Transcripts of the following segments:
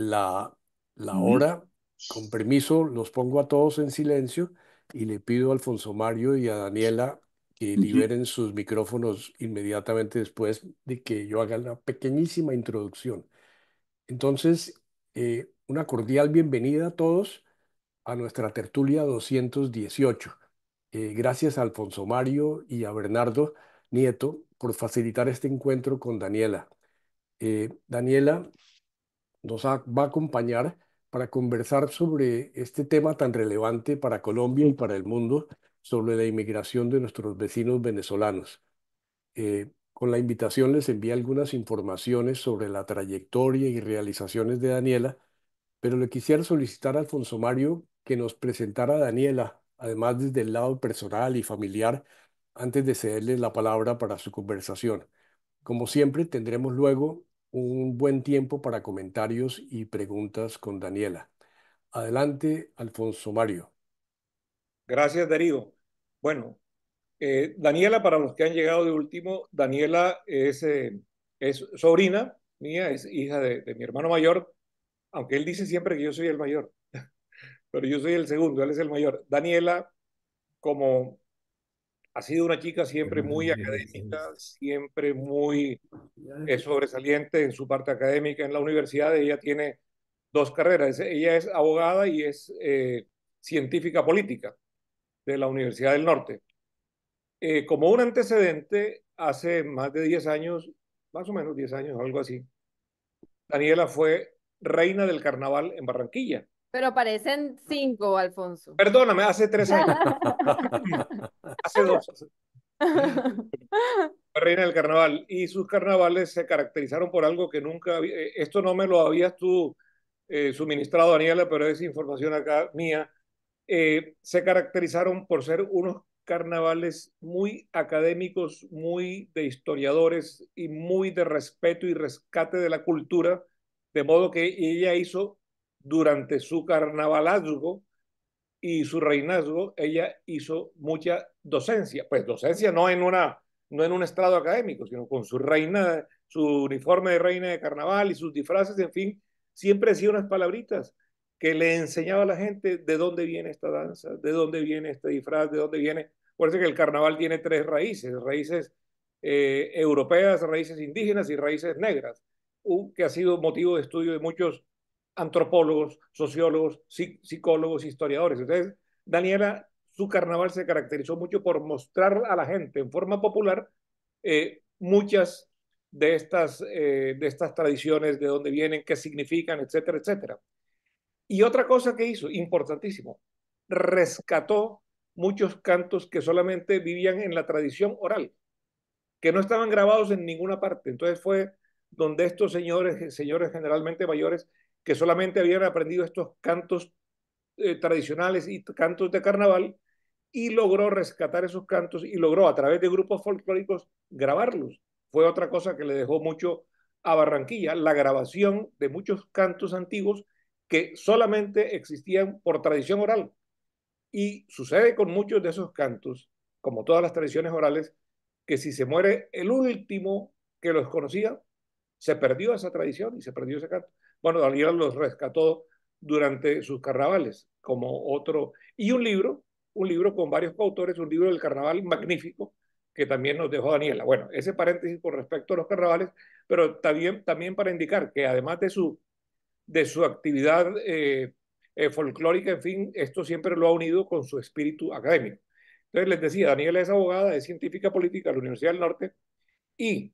la, la hora, con permiso, los pongo a todos en silencio y le pido a Alfonso Mario y a Daniela que liberen sus micrófonos inmediatamente después de que yo haga la pequeñísima introducción. Entonces, eh, una cordial bienvenida a todos a nuestra tertulia 218. Eh, gracias a Alfonso Mario y a Bernardo Nieto por facilitar este encuentro con Daniela. Eh, Daniela nos va a acompañar para conversar sobre este tema tan relevante para Colombia y para el mundo, sobre la inmigración de nuestros vecinos venezolanos. Eh, con la invitación les envía algunas informaciones sobre la trayectoria y realizaciones de Daniela, pero le quisiera solicitar a Alfonso Mario que nos presentara a Daniela, además desde el lado personal y familiar, antes de cederle la palabra para su conversación. Como siempre, tendremos luego un buen tiempo para comentarios y preguntas con Daniela. Adelante, Alfonso Mario. Gracias, Darío. Bueno, eh, Daniela, para los que han llegado de último, Daniela es, eh, es sobrina mía, es hija de, de mi hermano mayor, aunque él dice siempre que yo soy el mayor, pero yo soy el segundo, él es el mayor. Daniela, como ha sido una chica siempre muy académica, siempre muy eh, sobresaliente en su parte académica en la universidad. Ella tiene dos carreras. Ella es abogada y es eh, científica política de la Universidad del Norte. Eh, como un antecedente, hace más de 10 años, más o menos 10 años, algo así, Daniela fue reina del carnaval en Barranquilla. Pero parecen cinco, Alfonso. Perdóname, hace tres años. hace dos. Reina del carnaval. Y sus carnavales se caracterizaron por algo que nunca. Había, eh, esto no me lo habías tú eh, suministrado, Daniela, pero es información acá mía. Eh, se caracterizaron por ser unos carnavales muy académicos, muy de historiadores y muy de respeto y rescate de la cultura, de modo que ella hizo durante su carnavalazgo y su reinazgo, ella hizo mucha docencia, pues docencia no en, una, no en un estrado académico, sino con su reina, su uniforme de reina de carnaval y sus disfraces, en fin, siempre decía unas palabritas que le enseñaba a la gente de dónde viene esta danza, de dónde viene este disfraz, de dónde viene. Por que el carnaval tiene tres raíces, raíces eh, europeas, raíces indígenas y raíces negras, que ha sido motivo de estudio de muchos antropólogos, sociólogos, psicólogos, historiadores. Entonces, Daniela, su carnaval se caracterizó mucho por mostrar a la gente en forma popular eh, muchas de estas, eh, de estas tradiciones, de dónde vienen, qué significan, etcétera, etcétera. Y otra cosa que hizo, importantísimo, rescató muchos cantos que solamente vivían en la tradición oral, que no estaban grabados en ninguna parte. Entonces fue donde estos señores, señores generalmente mayores, que solamente habían aprendido estos cantos eh, tradicionales y cantos de carnaval, y logró rescatar esos cantos y logró a través de grupos folclóricos grabarlos. Fue otra cosa que le dejó mucho a Barranquilla, la grabación de muchos cantos antiguos que solamente existían por tradición oral. Y sucede con muchos de esos cantos, como todas las tradiciones orales, que si se muere el último que los conocía, se perdió esa tradición y se perdió ese canto. Bueno, Daniela los rescató durante sus carnavales, como otro. Y un libro, un libro con varios coautores, un libro del carnaval magnífico, que también nos dejó Daniela. Bueno, ese paréntesis con respecto a los carnavales, pero también, también para indicar que además de su, de su actividad eh, eh, folclórica, en fin, esto siempre lo ha unido con su espíritu académico. Entonces les decía, Daniela es abogada, es científica política de la Universidad del Norte y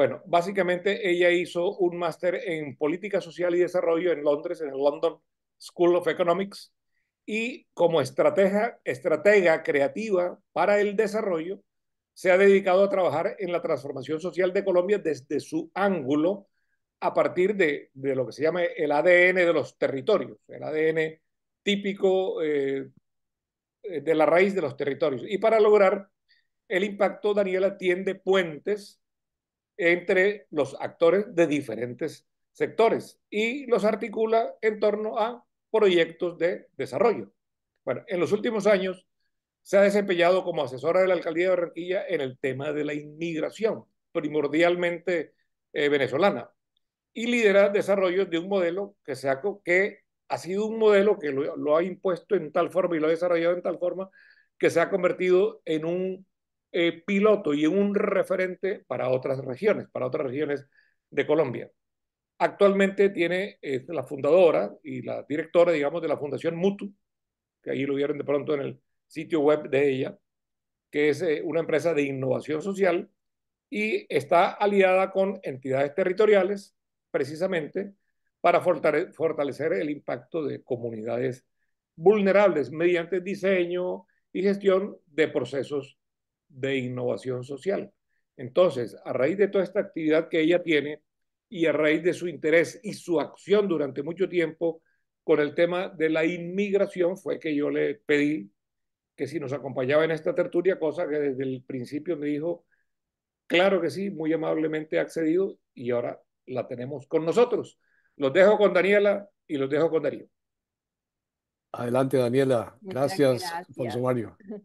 bueno, básicamente ella hizo un máster en política social y desarrollo en Londres, en el London School of Economics, y como estratega, creativa para el desarrollo, se ha dedicado a trabajar en la transformación social de Colombia desde su ángulo a partir de, lo que se llama el ADN de los territorios, el ADN típico eh, eh, de la raíz de los territorios. Y para lograr el impacto, Daniela tiende puentes entre los actores de diferentes sectores y los articula en torno a proyectos de desarrollo. Bueno, en los últimos años se ha desempeñado como asesora de la alcaldía de Barranquilla en el tema de la inmigración, primordialmente eh, venezolana, y lidera desarrollo de un modelo que, ha, sido un modelo que lo ha impuesto en tal forma y lo ha desarrollado en tal forma que se ha convertido en un eh, piloto y un referente para otras regiones, para otras regiones de Colombia. Actualmente tiene la fundadora y la directora, digamos, de la Fundación Mutu, que ahí lo vieron de pronto en el sitio web de ella, que es eh, una empresa de innovación social y está aliada con entidades territoriales, precisamente, para fortalecer el impacto de comunidades vulnerables mediante diseño y gestión de procesos de innovación social. Entonces, a raíz de toda esta actividad que ella tiene y a raíz de su interés y su acción durante mucho tiempo con el tema de la inmigración, fue que yo le pedí que si nos acompañaba en esta tertulia, cosa que desde el principio me dijo, claro que sí, muy amablemente ha accedido y ahora la tenemos con nosotros. Los dejo con Daniela y los dejo con Darío. Adelante, Daniela. Gracias, por su Mario.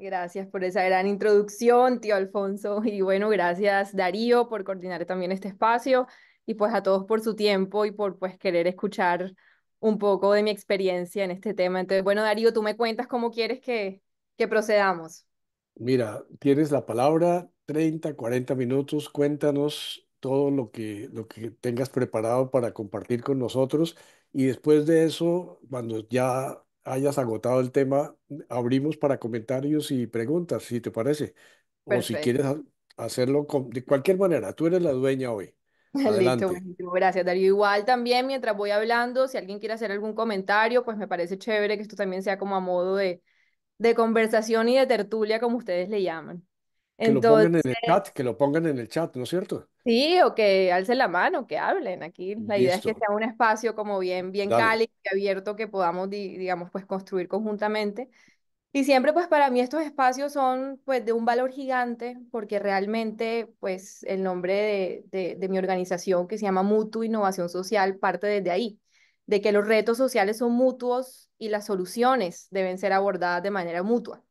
Gracias por esa gran introducción, tío Alfonso. Y bueno, gracias Darío por coordinar también este espacio y pues a todos por su tiempo y por pues querer escuchar un poco de mi experiencia en este tema. Entonces, bueno, Darío, tú me cuentas cómo quieres que, que procedamos. Mira, tienes la palabra, 30, 40 minutos, cuéntanos todo lo que, lo que tengas preparado para compartir con nosotros y después de eso, cuando ya hayas agotado el tema, abrimos para comentarios y preguntas, si te parece. O si quieres hacerlo de cualquier manera, tú eres la dueña hoy. Adelante. Gracias, Darío. Igual también mientras voy hablando, si alguien quiere hacer algún comentario, pues me parece chévere que esto también sea como a modo de, de conversación y de tertulia, como ustedes le llaman. Que lo pongan en el chat, que lo pongan en el chat, ¿no es cierto? sí, o que alcen la mano, que hablen. Aquí la idea es que sea un espacio como bien, bien cálido y abierto que podamos, digamos, pues construir conjuntamente. Y siempre, pues para mí estos espacios son pues de un valor gigante, porque realmente, pues el nombre de, de, de mi organización que se llama Mutu Innovación Social parte desde ahí, de que los retos sociales son mutuos y las soluciones deben ser abordadas de manera mutua.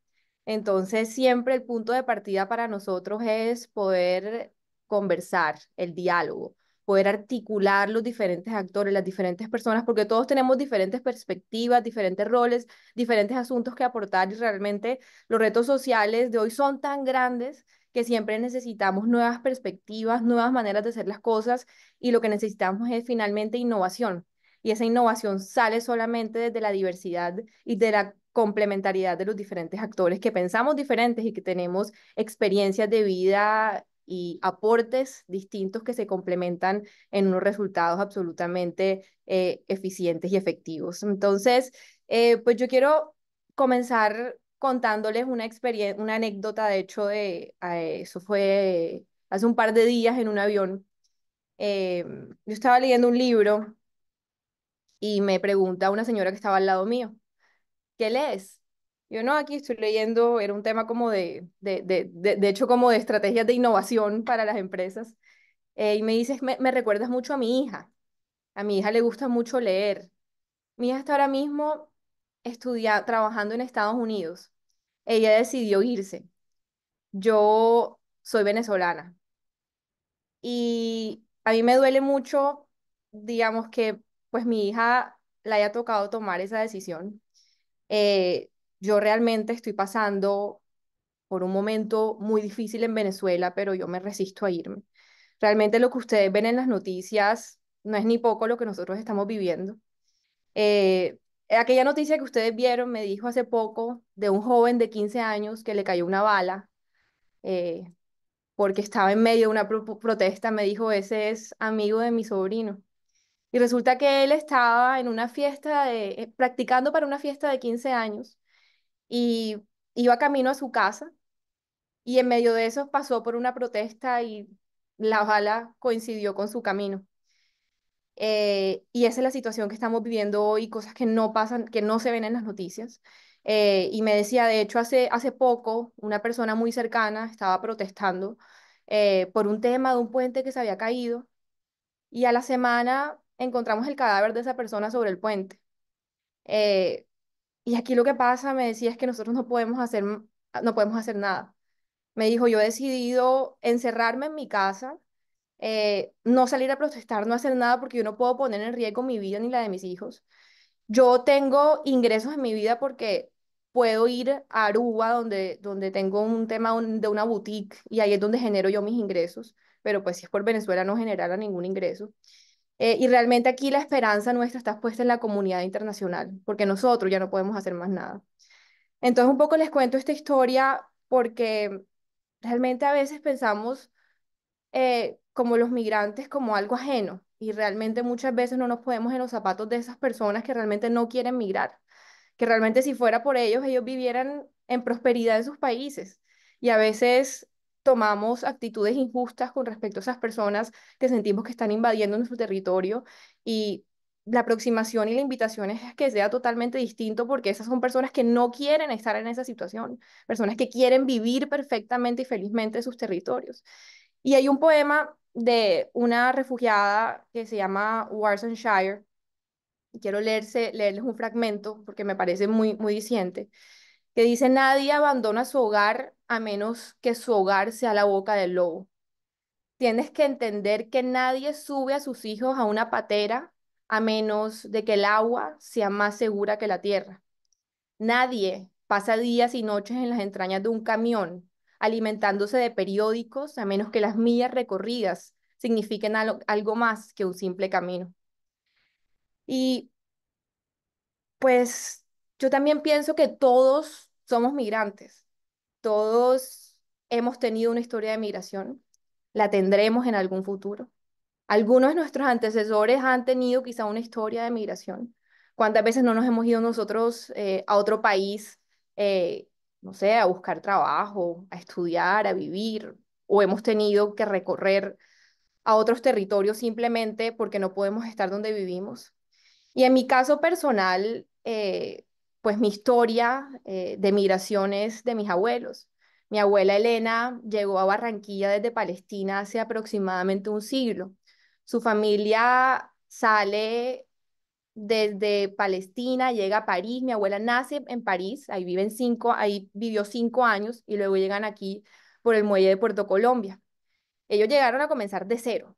Entonces, siempre el punto de partida para nosotros es poder conversar, el diálogo, poder articular los diferentes actores, las diferentes personas, porque todos tenemos diferentes perspectivas, diferentes roles, diferentes asuntos que aportar y realmente los retos sociales de hoy son tan grandes que siempre necesitamos nuevas perspectivas, nuevas maneras de hacer las cosas y lo que necesitamos es finalmente innovación. Y esa innovación sale solamente desde la diversidad y de la complementariedad de los diferentes actores que pensamos diferentes y que tenemos experiencias de vida y aportes distintos que se complementan en unos resultados absolutamente eh, eficientes y efectivos. Entonces, eh, pues yo quiero comenzar contándoles una, experiencia, una anécdota, de hecho, de, eh, eso fue hace un par de días en un avión. yo estaba leyendo un libro y me pregunta una señora que estaba al lado mío, ¿qué lees? Yo no, aquí estoy leyendo, era un tema como de, de, de, de, hecho, como de estrategias de innovación para las empresas. Eh, y me dices, me, recuerdas mucho a mi hija. A mi hija le gusta mucho leer. Mi hija está ahora mismo estudia, trabajando en Estados Unidos. Ella decidió irse. Yo soy venezolana. Y a mí me duele mucho, digamos que, pues mi hija la haya tocado tomar esa decisión. Eh, yo realmente estoy pasando por un momento muy difícil en Venezuela, pero yo me resisto a irme. Realmente lo que ustedes ven en las noticias no es ni poco lo que nosotros estamos viviendo. Eh, aquella noticia que ustedes vieron me dijo hace poco de un joven de 15 años que le cayó una bala eh, porque estaba en medio de una protesta, me dijo, ese es amigo de mi sobrino. Y resulta que él estaba en una fiesta, eh, practicando para una fiesta de 15 años y iba camino a su casa y en medio de eso pasó por una protesta y la bala coincidió con su camino. Eh, y esa es la situación que estamos viviendo hoy, cosas que no pasan, que no se ven en las noticias. Eh, y me decía, de hecho, hace, hace poco una persona muy cercana estaba protestando por un tema de un puente que se había caído y a la semana encontramos el cadáver de esa persona sobre el puente. Eh, y aquí lo que pasa, me decía, es que nosotros no podemos hacer, ah, no podemos hacer nada. Me dijo, yo he decidido encerrarme en mi casa, eh, no salir a protestar, no hacer nada, porque yo no puedo poner en riesgo mi vida ni la de mis hijos. Yo tengo ingresos en mi vida porque puedo ir a Aruba, donde, donde tengo un tema de una boutique, y ahí es donde genero yo mis ingresos, pero pues si es por Venezuela no generara ningún ingreso. Eh, y realmente aquí la esperanza nuestra está puesta en la comunidad internacional, porque nosotros ya no podemos hacer más nada. Entonces un poco les cuento esta historia porque realmente a veces pensamos eh, como los migrantes como algo ajeno y realmente muchas veces no nos podemos en los zapatos de esas personas que realmente no quieren migrar, que realmente si fuera por ellos, ellos vivieran en prosperidad en sus países. Y a veces tomamos actitudes injustas con respecto a esas personas que sentimos que están invadiendo nuestro territorio y la aproximación y la invitación es que sea totalmente distinto porque esas son personas que no quieren estar en esa situación, personas que quieren vivir perfectamente y felizmente sus territorios. Y hay un poema de una refugiada que se llama Warsonshire, Quiero leerse, leerles un fragmento porque me parece muy, muy diciente que dice, nadie abandona su hogar a menos que su hogar sea la boca del lobo. Tienes que entender que nadie sube a sus hijos a una patera a menos de que el agua sea más segura que la tierra. Nadie pasa días y noches en las entrañas de un camión alimentándose de periódicos a menos que las millas recorridas signifiquen algo más que un simple camino. Y pues yo también pienso que todos somos migrantes, todos hemos tenido una historia de migración, la tendremos en algún futuro. Algunos de nuestros antecesores han tenido quizá una historia de migración. ¿Cuántas veces no nos hemos ido nosotros eh, a otro país, eh, no sé, a buscar trabajo, a estudiar, a vivir, o hemos tenido que recorrer a otros territorios simplemente porque no podemos estar donde vivimos? Y en mi caso personal, eh, pues mi historia eh, de migraciones de mis abuelos. Mi abuela Elena llegó a Barranquilla desde Palestina hace aproximadamente un siglo. Su familia sale desde Palestina, llega a París. Mi abuela nace en París, ahí, viven cinco, ahí vivió cinco años y luego llegan aquí por el muelle de Puerto Colombia. Ellos llegaron a comenzar de cero,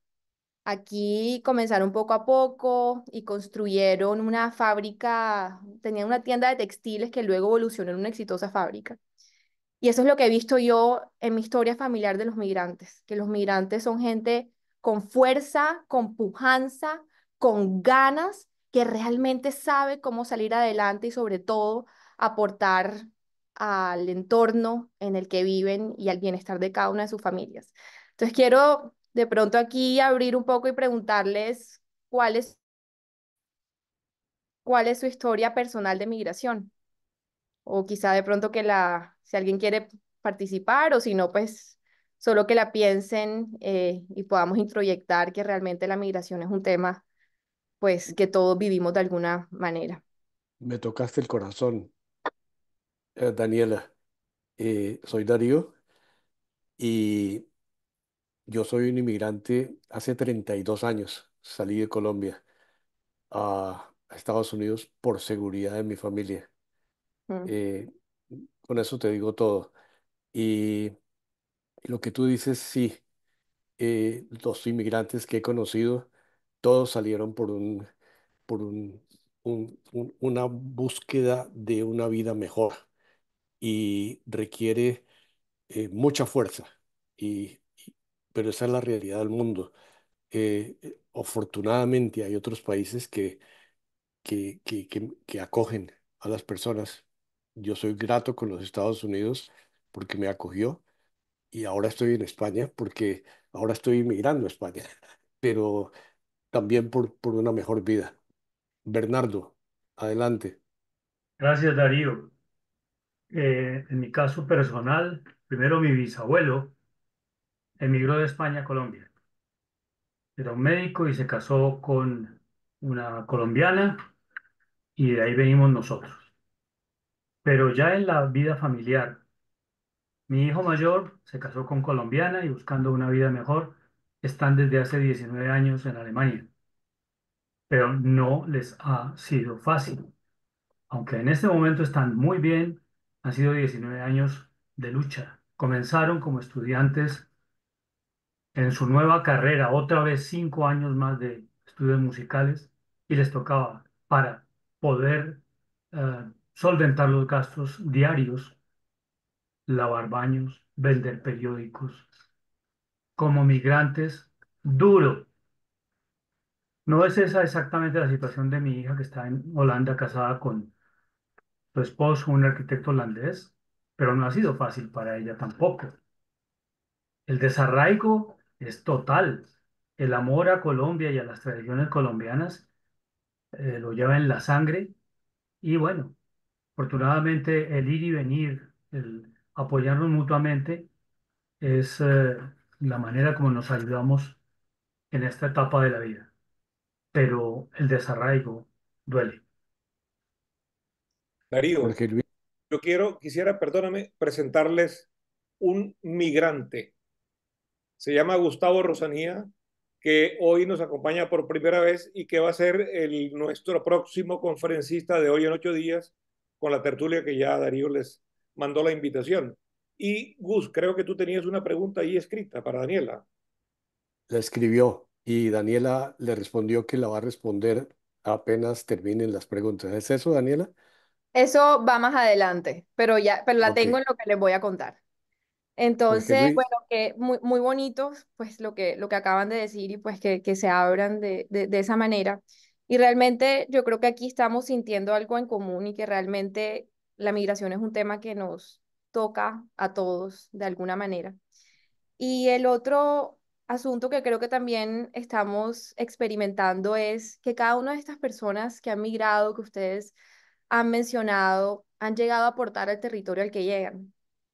Aquí comenzaron poco a poco y construyeron una fábrica, tenían una tienda de textiles que luego evolucionó en una exitosa fábrica. Y eso es lo que he visto yo en mi historia familiar de los migrantes, que los migrantes son gente con fuerza, con pujanza, con ganas, que realmente sabe cómo salir adelante y sobre todo aportar al entorno en el que viven y al bienestar de cada una de sus familias. Entonces quiero de pronto aquí abrir un poco y preguntarles cuál es, cuál es su historia personal de migración. O quizá de pronto que la, si alguien quiere participar o si no, pues solo que la piensen eh, y podamos introyectar que realmente la migración es un tema pues que todos vivimos de alguna manera. Me tocaste el corazón, eh, Daniela. Eh, soy Darío y yo soy un inmigrante hace 32 años. Salí de Colombia a, Estados Unidos por seguridad de mi familia. Mm. Eh, con eso te digo todo. Y lo que tú dices, sí, eh, los inmigrantes que he conocido, todos salieron por un, por una búsqueda de una vida mejor y requiere eh, mucha fuerza. Y pero esa es la realidad del mundo. Eh, eh, afortunadamente hay otros países que, que, que, que, acogen a las personas. Yo soy grato con los Estados Unidos porque me acogió y ahora estoy en España porque ahora estoy inmigrando a España, pero también por, por una mejor vida. Bernardo, adelante. Gracias, Darío. Eh, en mi caso personal, primero mi bisabuelo emigró de España a Colombia. Era un médico y se casó con una colombiana y de ahí venimos nosotros. Pero ya en la vida familiar, mi hijo mayor se casó con colombiana y buscando una vida mejor, están desde hace 19 años en Alemania. Pero no les ha sido fácil. Aunque en este momento están muy bien, han sido 19 años de lucha. Comenzaron como estudiantes en su nueva carrera, otra vez cinco años más de estudios musicales y les tocaba para poder eh, solventar los gastos diarios, lavar baños, vender periódicos. Como migrantes, duro. No es esa exactamente la situación de mi hija que está en Holanda casada con su esposo, un arquitecto holandés, pero no ha sido fácil para ella tampoco. El desarraigo es total. El amor a Colombia y a las tradiciones colombianas eh, lo lleva en la sangre y bueno, afortunadamente el ir y venir, el apoyarnos mutuamente es eh, la manera como nos ayudamos en esta etapa de la vida. Pero el desarraigo duele. Darío, yo quiero, quisiera, perdóname, presentarles un migrante se llama Gustavo Rosanía, que hoy nos acompaña por primera vez y que va a ser nuestro próximo conferencista de hoy en ocho días con la tertulia que ya Darío les mandó la invitación. Y Gus, creo que tú tenías una pregunta ahí escrita para Daniela. La escribió y Daniela le respondió que la va a responder apenas terminen las preguntas. ¿Es eso, Daniela? Eso va más adelante, pero ya, pero la tengo en lo que les voy a contar. Entonces, bueno, que muy, muy bonitos, pues lo que, lo que acaban de decir y pues que, se abran de, de esa manera. Y realmente yo creo que aquí estamos sintiendo algo en común y que realmente la migración es un tema que nos toca a todos de alguna manera. Y el otro asunto que creo que también estamos experimentando es que cada una de estas personas que han migrado, que ustedes han mencionado, han llegado a aportar al territorio al que llegan.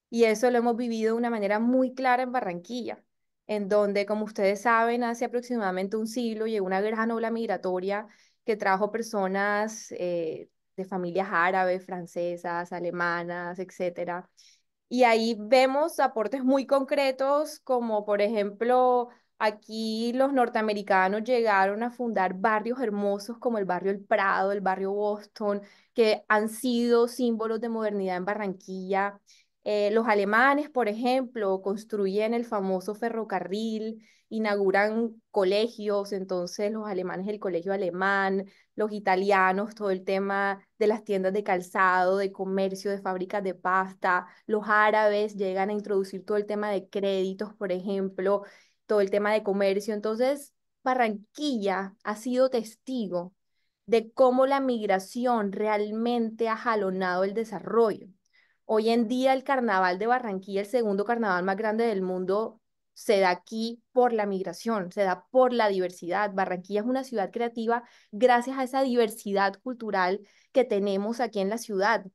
Y eso lo hemos vivido de una manera muy clara en Barranquilla, en donde, como ustedes saben, hace aproximadamente un siglo llegó una gran ola migratoria que trajo personas eh, de familias árabes, francesas, alemanas, etc. Y ahí vemos aportes muy concretos, como por ejemplo, aquí los norteamericanos llegaron a fundar barrios hermosos como el barrio El Prado, el barrio Boston, que han sido símbolos de modernidad en Barranquilla. Eh, los alemanes, por ejemplo, construyen el famoso ferrocarril, inauguran colegios, entonces los alemanes el colegio alemán, los italianos, todo el tema de las tiendas de calzado, de comercio, de fábricas de pasta, los árabes llegan a introducir todo el tema de créditos, por ejemplo, todo el tema de comercio. Entonces, Barranquilla ha sido testigo de cómo la migración realmente ha jalonado el desarrollo. Hoy en día el carnaval de Barranquilla, el segundo carnaval más grande del mundo, se da aquí por la migración, se da por la diversidad. Barranquilla es una ciudad creativa gracias a esa diversidad cultural que tenemos aquí en la ciudad.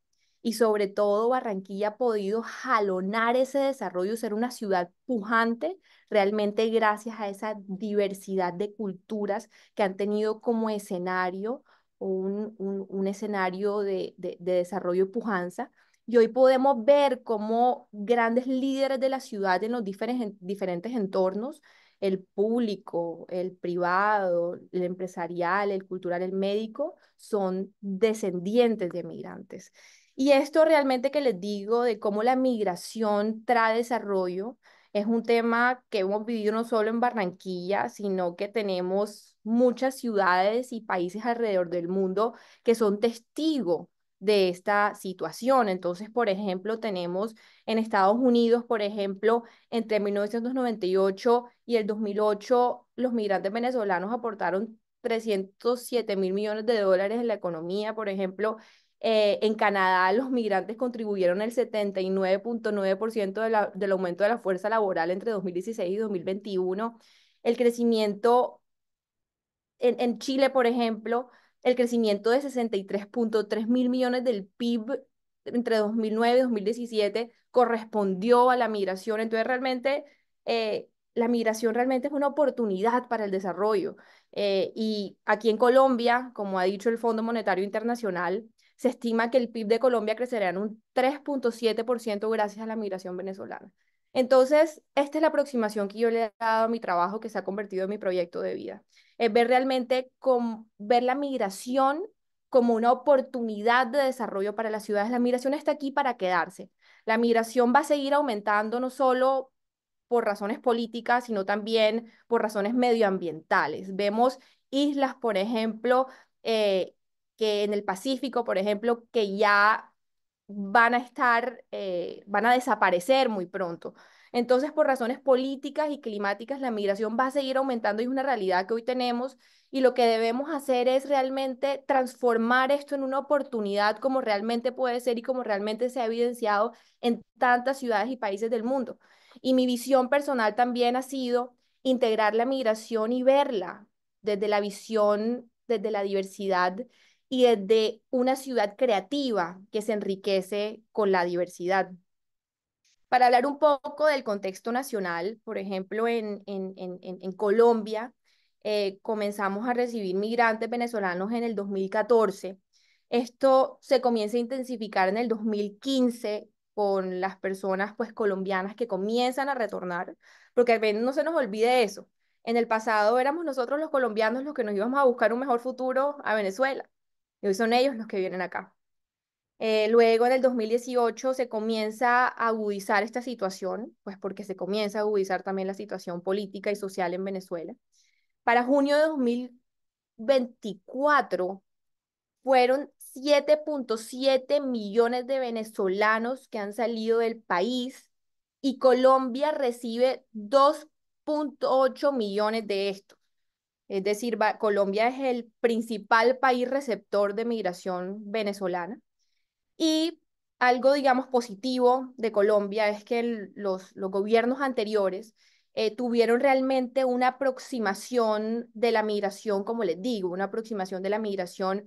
Y sobre todo, Barranquilla ha podido jalonar ese desarrollo, ser una ciudad pujante, realmente gracias a esa diversidad de culturas que han tenido como escenario un, escenario de desarrollo y pujanza y hoy podemos ver cómo grandes líderes de la ciudad en los diferentes entornos, el público, el privado, el empresarial, el cultural, el médico, son descendientes de migrantes. Y esto realmente que les digo de cómo la migración trae desarrollo, es un tema que hemos vivido no solo en Barranquilla, sino que tenemos muchas ciudades y países alrededor del mundo que son testigos de esta situación. Entonces, por ejemplo, tenemos en Estados Unidos, por ejemplo, entre 1998 y el 2008, los migrantes venezolanos aportaron 307 mil millones de dólares en la economía, por ejemplo. Eh, en Canadá los migrantes contribuyeron el 79.9% de del aumento de la fuerza laboral entre 2016 y 2021. El crecimiento en Chile, por ejemplo, el crecimiento de 63.3 mil millones del PIB entre 2009 y 2017 correspondió a la migración. Entonces, realmente, eh, la migración realmente es una oportunidad para el desarrollo. Eh, y aquí en Colombia, como ha dicho el Fondo Monetario Internacional, se estima que el PIB de Colombia crecerá en un 3.7% gracias a la migración venezolana. Entonces, esta es la aproximación que yo le he dado a mi trabajo que se ha convertido en mi proyecto de vida. Es ver realmente con, ver la migración como una oportunidad de desarrollo para las ciudades. La migración está aquí para quedarse. La migración va a seguir aumentando no solo por razones políticas, sino también por razones medioambientales. Vemos islas, por ejemplo, eh, que en el Pacífico, por ejemplo, que ya van a estar, eh, van a desaparecer muy pronto. Entonces, por razones políticas y climáticas, la migración va a seguir aumentando y es una realidad que hoy tenemos y lo que debemos hacer es realmente transformar esto en una oportunidad como realmente puede ser y como realmente se ha evidenciado en tantas ciudades y países del mundo. Y mi visión personal también ha sido integrar la migración y verla desde la visión, desde la diversidad y desde una ciudad creativa que se enriquece con la diversidad. Para hablar un poco del contexto nacional, por ejemplo, en, en, Colombia eh, comenzamos a recibir migrantes venezolanos en el 2014. Esto se comienza a intensificar en el 2015 con las personas pues colombianas que comienzan a retornar, porque no se nos olvide eso. En el pasado éramos nosotros los colombianos los que nos íbamos a buscar un mejor futuro a Venezuela y hoy son ellos los que vienen acá. Eh, luego en el 2018 se comienza a agudizar esta situación, pues porque se comienza a agudizar también la situación política y social en Venezuela. Para junio de 2024 fueron 7.7 millones de venezolanos que han salido del país y Colombia recibe 2.8 millones de estos. Es decir, Colombia es el principal país receptor de migración venezolana. Y algo, digamos, positivo de Colombia es que los, los gobiernos anteriores eh, tuvieron realmente una aproximación de la migración, como les digo, una aproximación de la migración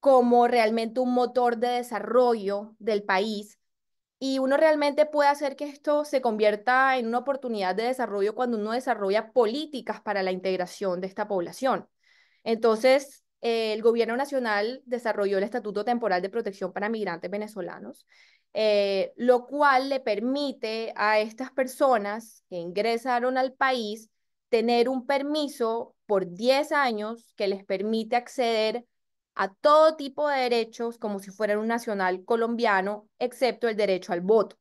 como realmente un motor de desarrollo del país y uno realmente puede hacer que esto se convierta en una oportunidad de desarrollo cuando uno desarrolla políticas para la integración de esta población. Entonces, eh, el Gobierno Nacional desarrolló el Estatuto Temporal de Protección para Migrantes Venezolanos, eh, lo cual le permite a estas personas que ingresaron al país tener un permiso por 10 años que les permite acceder a todo tipo de derechos como si fuera un nacional colombiano, excepto el derecho al voto.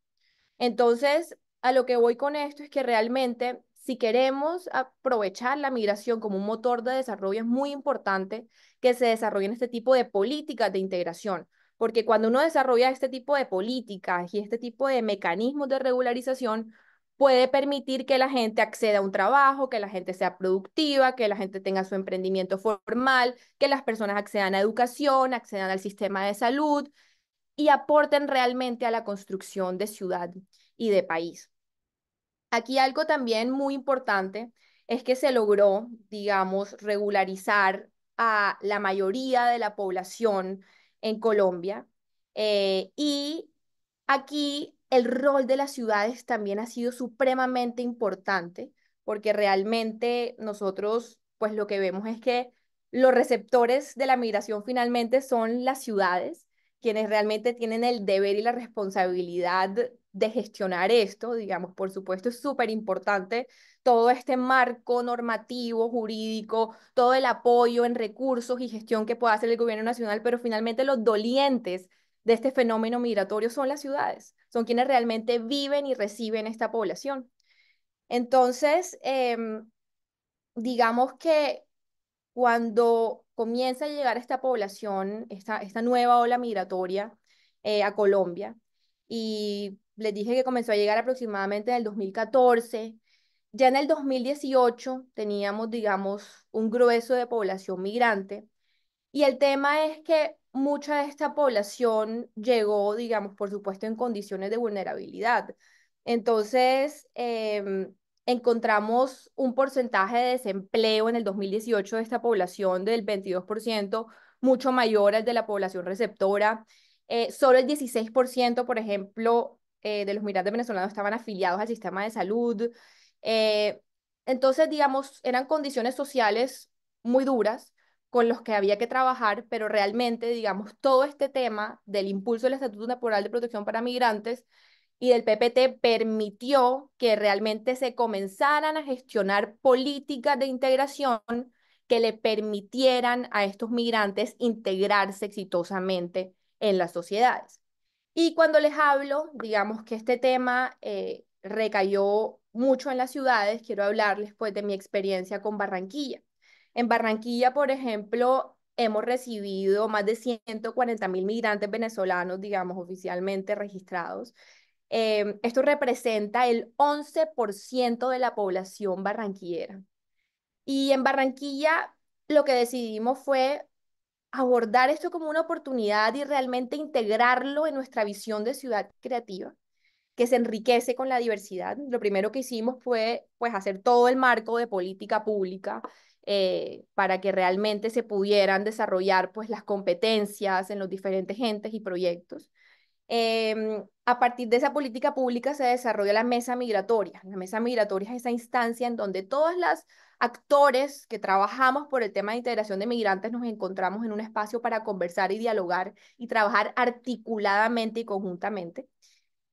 Entonces, a lo que voy con esto es que realmente si queremos aprovechar la migración como un motor de desarrollo, es muy importante que se desarrollen este tipo de políticas de integración, porque cuando uno desarrolla este tipo de políticas y este tipo de mecanismos de regularización, puede permitir que la gente acceda a un trabajo, que la gente sea productiva, que la gente tenga su emprendimiento formal, que las personas accedan a educación, accedan al sistema de salud y aporten realmente a la construcción de ciudad y de país. Aquí algo también muy importante es que se logró, digamos, regularizar a la mayoría de la población en Colombia eh, y aquí el rol de las ciudades también ha sido supremamente importante, porque realmente nosotros, pues lo que vemos es que los receptores de la migración finalmente son las ciudades, quienes realmente tienen el deber y la responsabilidad de gestionar esto, digamos, por supuesto es súper importante todo este marco normativo, jurídico, todo el apoyo en recursos y gestión que pueda hacer el gobierno nacional, pero finalmente los dolientes de este fenómeno migratorio son las ciudades, son quienes realmente viven y reciben esta población. Entonces, em, digamos que cuando comienza a llegar esta población, esta, esta nueva ola migratoria eh, a Colombia, y les dije que comenzó a llegar aproximadamente en el 2014, ya en el 2018 teníamos, digamos, un grueso de población migrante, y el tema es que mucha de esta población llegó, digamos, por supuesto, en condiciones de vulnerabilidad. Entonces, em, encontramos un porcentaje de desempleo en el 2018 de esta población del 22%, mucho mayor al de la población receptora. Eh, solo el 16%, por ejemplo, eh, de los migrantes venezolanos estaban afiliados al sistema de salud. Eh, entonces, digamos, eran condiciones sociales muy duras con los que había que trabajar, pero realmente, digamos, todo este tema del impulso del Estatuto Temporal de Protección para Migrantes y del PPT permitió que realmente se comenzaran a gestionar políticas de integración que le permitieran a estos migrantes integrarse exitosamente en las sociedades. Y cuando les hablo, digamos que este tema eh, recayó mucho en las ciudades, quiero hablarles pues de mi experiencia con Barranquilla. En Barranquilla, por ejemplo, hemos recibido más de 140 mil migrantes venezolanos, digamos, oficialmente registrados. Eh, esto representa el 11% de la población barranquillera. Y en Barranquilla lo que decidimos fue abordar esto como una oportunidad y realmente integrarlo en nuestra visión de ciudad creativa que se enriquece con la diversidad. Lo primero que hicimos fue pues, hacer todo el marco de política pública eh, para que realmente se pudieran desarrollar pues las competencias en los diferentes entes y proyectos. Em, a partir de esa política pública se desarrolla la mesa migratoria. La mesa migratoria es esa instancia en donde todos los actores que trabajamos por el tema de integración de migrantes nos encontramos en un espacio para conversar y dialogar y trabajar articuladamente y conjuntamente.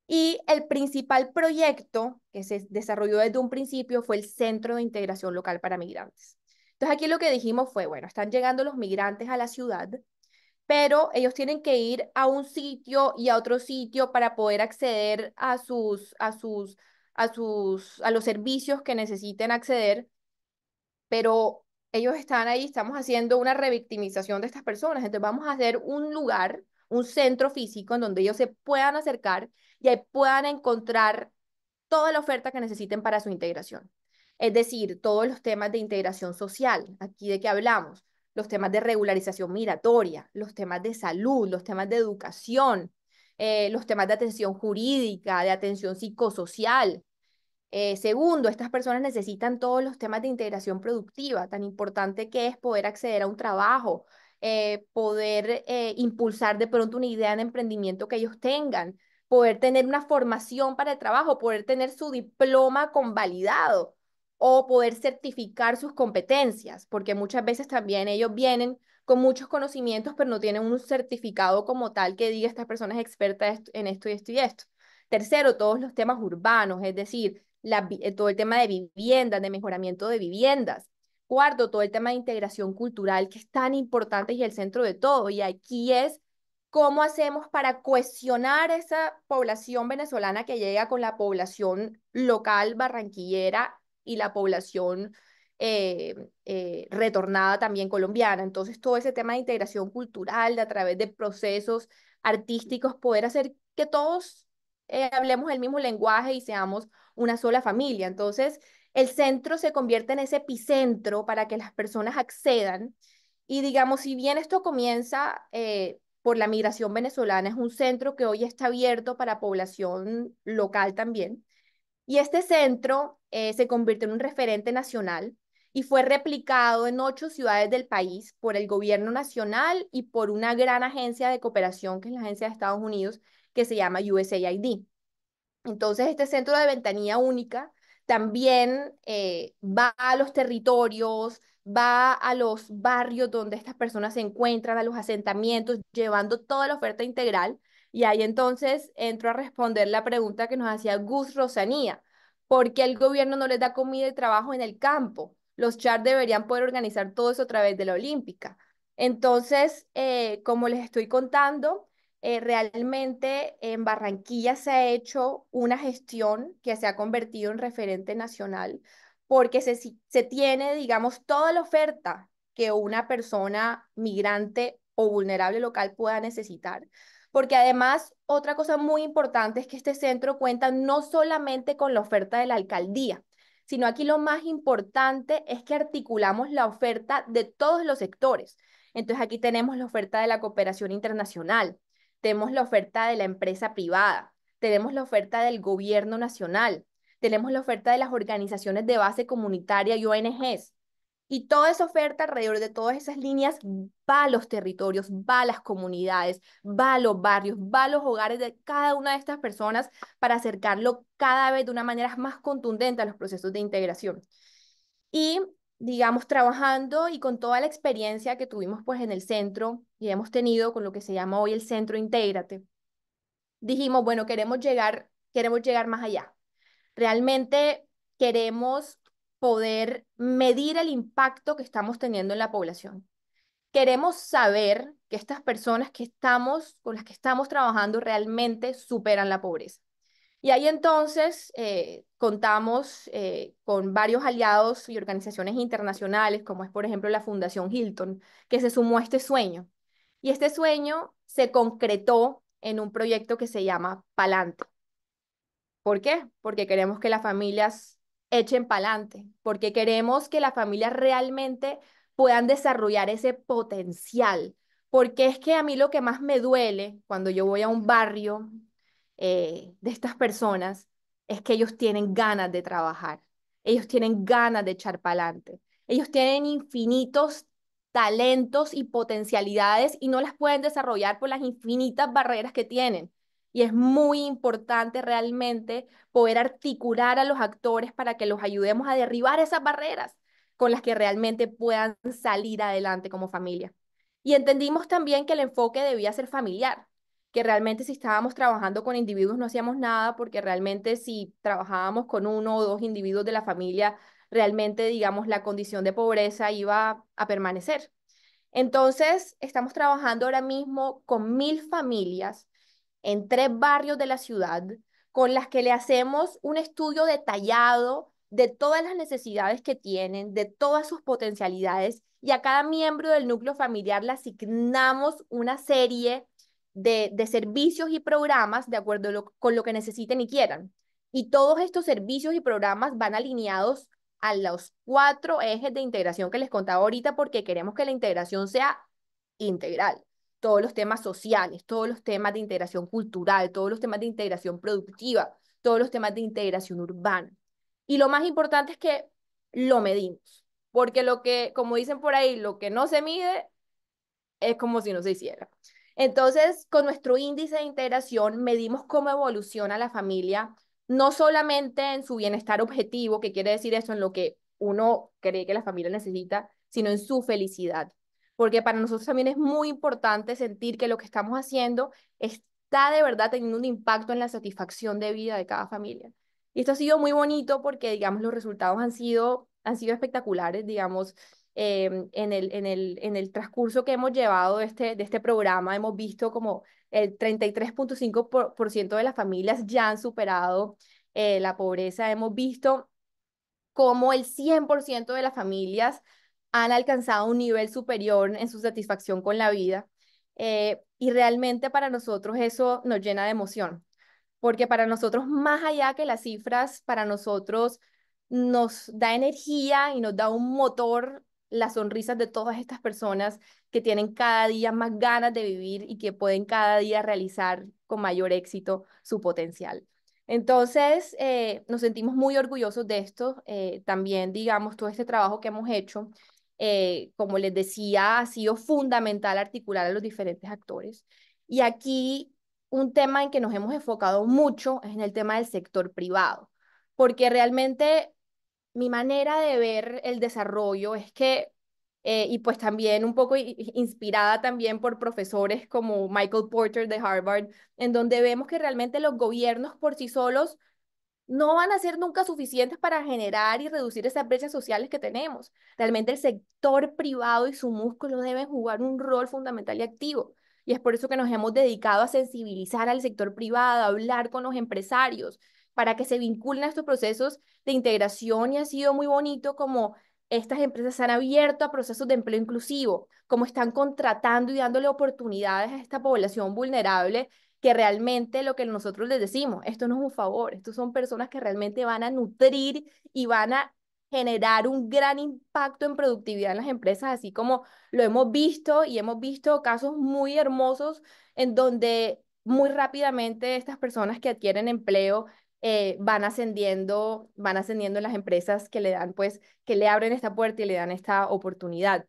Y el principal proyecto que se desarrolló desde un principio fue el Centro de Integración Local para Migrantes. Entonces aquí lo que dijimos fue, bueno, están llegando los migrantes a la ciudad, pero ellos tienen que ir a un sitio y a otro sitio para poder acceder a sus, a sus, a sus, a los servicios que necesiten acceder, pero ellos están ahí, estamos haciendo una revictimización de estas personas, entonces vamos a hacer un lugar, un centro físico en donde ellos se puedan acercar y ahí puedan encontrar toda la oferta que necesiten para su integración. Es decir, todos los temas de integración social, aquí de qué hablamos, los temas de regularización migratoria, los temas de salud, los temas de educación, eh, los temas de atención jurídica, de atención psicosocial. Eh, segundo, estas personas necesitan todos los temas de integración productiva, tan importante que es poder acceder a un trabajo, eh, poder impulsar de pronto una idea de emprendimiento que ellos tengan, poder tener una formación para el trabajo, poder tener su diploma convalidado o poder certificar sus competencias, porque muchas veces también ellos vienen con muchos conocimientos, pero no tienen un certificado como tal que diga estas personas es experta en esto y esto y esto. Tercero, todos los temas urbanos, es decir, eh, todo el tema de viviendas, de mejoramiento de viviendas. Cuarto, todo el tema de integración cultural, que es tan importante y el centro de todo. Y aquí es cómo hacemos para cohesionar esa población venezolana que llega con la población local barranquillera y la población eh, eh, retornada también colombiana. Entonces, todo ese tema de integración cultural, de a través de procesos artísticos, poder hacer que todos eh, hablemos el mismo lenguaje y seamos una sola familia. Entonces, el centro se convierte en ese epicentro para que las personas accedan. Y digamos, si bien esto comienza por la migración venezolana, es un centro que hoy está abierto para población local también y este centro eh, se convirtió en un referente nacional y fue replicado en ocho ciudades del país por el gobierno nacional y por una gran agencia de cooperación, que es la agencia de Estados Unidos, que se llama USAID. Entonces, este centro de ventanilla única también eh, va a los territorios, va a los barrios donde estas personas se encuentran, a los asentamientos, llevando toda la oferta integral y ahí entonces entro a responder la pregunta que nos hacía Gus Rosanía. ¿Por qué el gobierno no les da comida y trabajo en el campo? Los char deberían poder organizar todo eso a través de la Olímpica. Entonces, eh, como les estoy contando, eh, realmente en Barranquilla se ha hecho una gestión que se ha convertido en referente nacional porque se, se tiene, digamos, toda la oferta que una persona migrante o vulnerable local pueda necesitar porque además otra cosa muy importante es que este centro cuenta no solamente con la oferta de la alcaldía, sino aquí lo más importante es que articulamos la oferta de todos los sectores. Entonces aquí tenemos la oferta de la cooperación internacional, tenemos la oferta de la empresa privada, tenemos la oferta del gobierno nacional, tenemos la oferta de las organizaciones de base comunitaria y ONGs, y toda esa oferta alrededor de todas esas líneas va a los territorios, va a las comunidades, va a los barrios, va a los hogares de cada una de estas personas para acercarlo cada vez de una manera más contundente a los procesos de integración. Y digamos, trabajando y con toda la experiencia que tuvimos pues en el centro y hemos tenido con lo que se llama hoy el centro Intégrate, dijimos, bueno, queremos llegar, queremos llegar más allá. Realmente queremos poder medir el impacto que estamos teniendo en la población. Queremos saber que estas personas que estamos, con las que estamos trabajando realmente superan la pobreza. Y ahí entonces eh, contamos eh, con varios aliados y organizaciones internacionales, como es por ejemplo la Fundación Hilton, que se sumó a este sueño. Y este sueño se concretó en un proyecto que se llama Palante. ¿Por qué? Porque queremos que las familias echen pa'lante, porque queremos que las familias realmente puedan desarrollar ese potencial. Porque es que a mí lo que más me duele cuando yo voy a un barrio eh, de estas personas es que ellos tienen ganas de trabajar, ellos tienen ganas de echar pa'lante, ellos tienen infinitos talentos y potencialidades y no las pueden desarrollar por las infinitas barreras que tienen. Y es muy importante realmente poder articular a los actores para que los ayudemos a derribar esas barreras con las que realmente puedan salir adelante como familia. Y entendimos también que el enfoque debía ser familiar, que realmente si estábamos trabajando con individuos no hacíamos nada, porque realmente si trabajábamos con uno o dos individuos de la familia, realmente, digamos, la condición de pobreza iba a permanecer. Entonces, estamos trabajando ahora mismo con mil familias en tres barrios de la ciudad con las que le hacemos un estudio detallado de todas las necesidades que tienen, de todas sus potencialidades y a cada miembro del núcleo familiar le asignamos una serie de, servicios y programas de acuerdo con lo que necesiten y quieran. Y todos estos servicios y programas van alineados a los cuatro ejes de integración que les contaba ahorita porque queremos que la integración sea integral todos los temas sociales, todos los temas de integración cultural, todos los temas de integración productiva, todos los temas de integración urbana. Y lo más importante es que lo medimos, porque lo que, como dicen por ahí, lo que no se mide es como si no se hiciera. Entonces, con nuestro índice de integración medimos cómo evoluciona la familia, no solamente en su bienestar objetivo, que quiere decir eso en lo que uno cree que la familia necesita, sino en su felicidad, porque para nosotros también es muy importante sentir que lo que estamos haciendo está de verdad teniendo un impacto en la satisfacción de vida de cada familia. Y esto ha sido muy bonito porque, digamos, los resultados han sido, han sido espectaculares, digamos, em, en, el, en, el, en el transcurso que hemos llevado de este, de este programa, hemos visto como el 33.5% de las familias ya han superado eh, la pobreza, hemos visto como el 100% de las familias han alcanzado un nivel superior en su satisfacción con la vida. Eh, y realmente para nosotros eso nos llena de emoción, porque para nosotros, más allá que las cifras, para nosotros nos da energía y nos da un motor las sonrisas de todas estas personas que tienen cada día más ganas de vivir y que pueden cada día realizar con mayor éxito su potencial. Entonces, eh, nos sentimos muy orgullosos de esto. Eh, también, digamos, todo este trabajo que hemos hecho eh, como les decía, ha sido fundamental articular a los diferentes actores. Y aquí un tema en que nos hemos enfocado mucho es en el tema del sector privado, porque realmente mi manera de ver el desarrollo es que, eh, y pues también un poco inspirada también por profesores como Michael Porter de Harvard, en donde vemos que realmente los gobiernos por sí solos no van a ser nunca suficientes para generar y reducir esas brechas sociales que tenemos. Realmente el sector privado y su músculo deben jugar un rol fundamental y activo. Y es por eso que nos hemos dedicado a sensibilizar al sector privado, a hablar con los empresarios, para que se vinculen a estos procesos de integración. Y ha sido muy bonito como estas empresas han abierto a procesos de empleo inclusivo, como están contratando y dándole oportunidades a esta población vulnerable que realmente lo que nosotros les decimos, esto no es un favor, estos son personas que realmente van a nutrir y van a generar un gran impacto en productividad en las empresas, así como lo hemos visto y hemos visto casos muy hermosos en donde muy rápidamente estas personas que adquieren empleo eh, van ascendiendo, van ascendiendo en las empresas que le dan, pues, que le abren esta puerta y le dan esta oportunidad.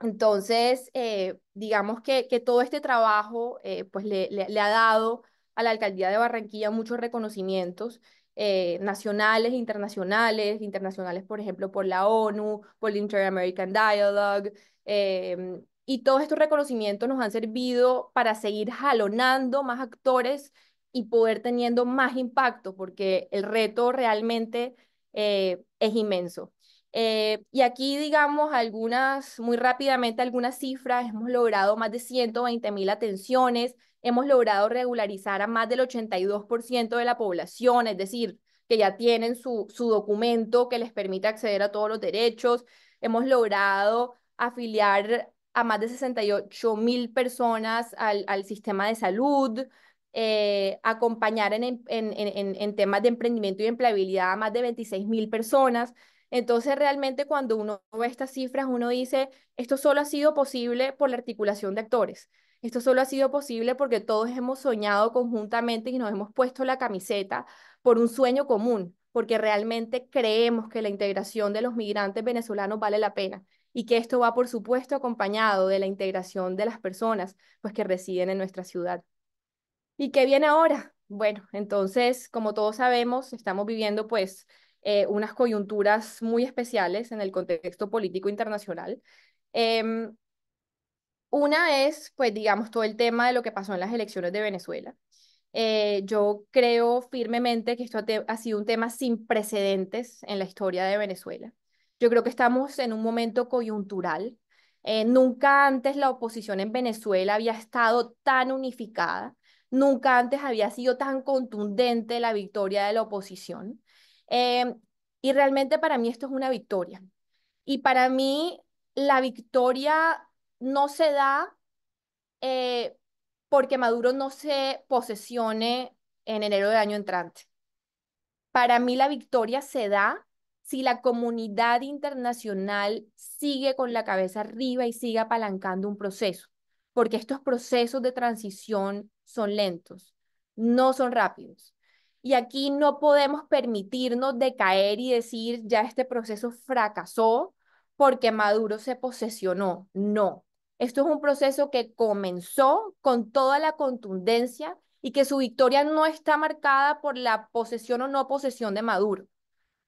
Entonces, eh, digamos que, que, todo este trabajo eh, pues le, ha dado a la alcaldía de Barranquilla muchos reconocimientos eh, nacionales, internacionales, internacionales, por ejemplo, por la ONU, por el Inter-American Dialogue, em, y todos estos reconocimientos nos han servido para seguir jalonando más actores y poder teniendo más impacto, porque el reto realmente es inmenso. Eh, y aquí, digamos, algunas, muy rápidamente, algunas cifras, hemos logrado más de 120 mil atenciones, hemos logrado regularizar a más del 82% de la población, es decir, que ya tienen su, documento que les permite acceder a todos los derechos, hemos logrado afiliar a más de 68 mil personas al, sistema de salud, eh, acompañar en, en temas de emprendimiento y empleabilidad a más de 26 mil personas. Entonces, realmente cuando uno ve estas cifras, uno dice, esto solo ha sido posible por la articulación de actores. Esto solo ha sido posible porque todos hemos soñado conjuntamente y nos hemos puesto la camiseta por un sueño común, porque realmente creemos que la integración de los migrantes venezolanos vale la pena y que esto va, por supuesto, acompañado de la integración de las personas pues, que residen en nuestra ciudad. ¿Y qué viene ahora? Bueno, entonces, como todos sabemos, estamos viviendo pues eh, unas coyunturas muy especiales en el contexto político internacional. Em, una es, pues, digamos, todo el tema de lo que pasó en las elecciones de Venezuela. Eh, yo creo firmemente que esto ha, sido un tema sin precedentes en la historia de Venezuela. Yo creo que estamos en un momento coyuntural. Eh, nunca antes la oposición en Venezuela había estado tan unificada, nunca antes había sido tan contundente la victoria de la oposición. Em, y realmente para mí esto es una victoria. Y para mí la victoria no se da eh, porque Maduro no se posesione en enero del año entrante. Para mí la victoria se da si la comunidad internacional sigue con la cabeza arriba y sigue apalancando un proceso, porque estos procesos de transición son lentos, no son rápidos. Y aquí no podemos permitirnos decaer y decir, ya este proceso fracasó porque Maduro se posesionó. No, esto es un proceso que comenzó con toda la contundencia y que su victoria no está marcada por la posesión o no posesión de Maduro.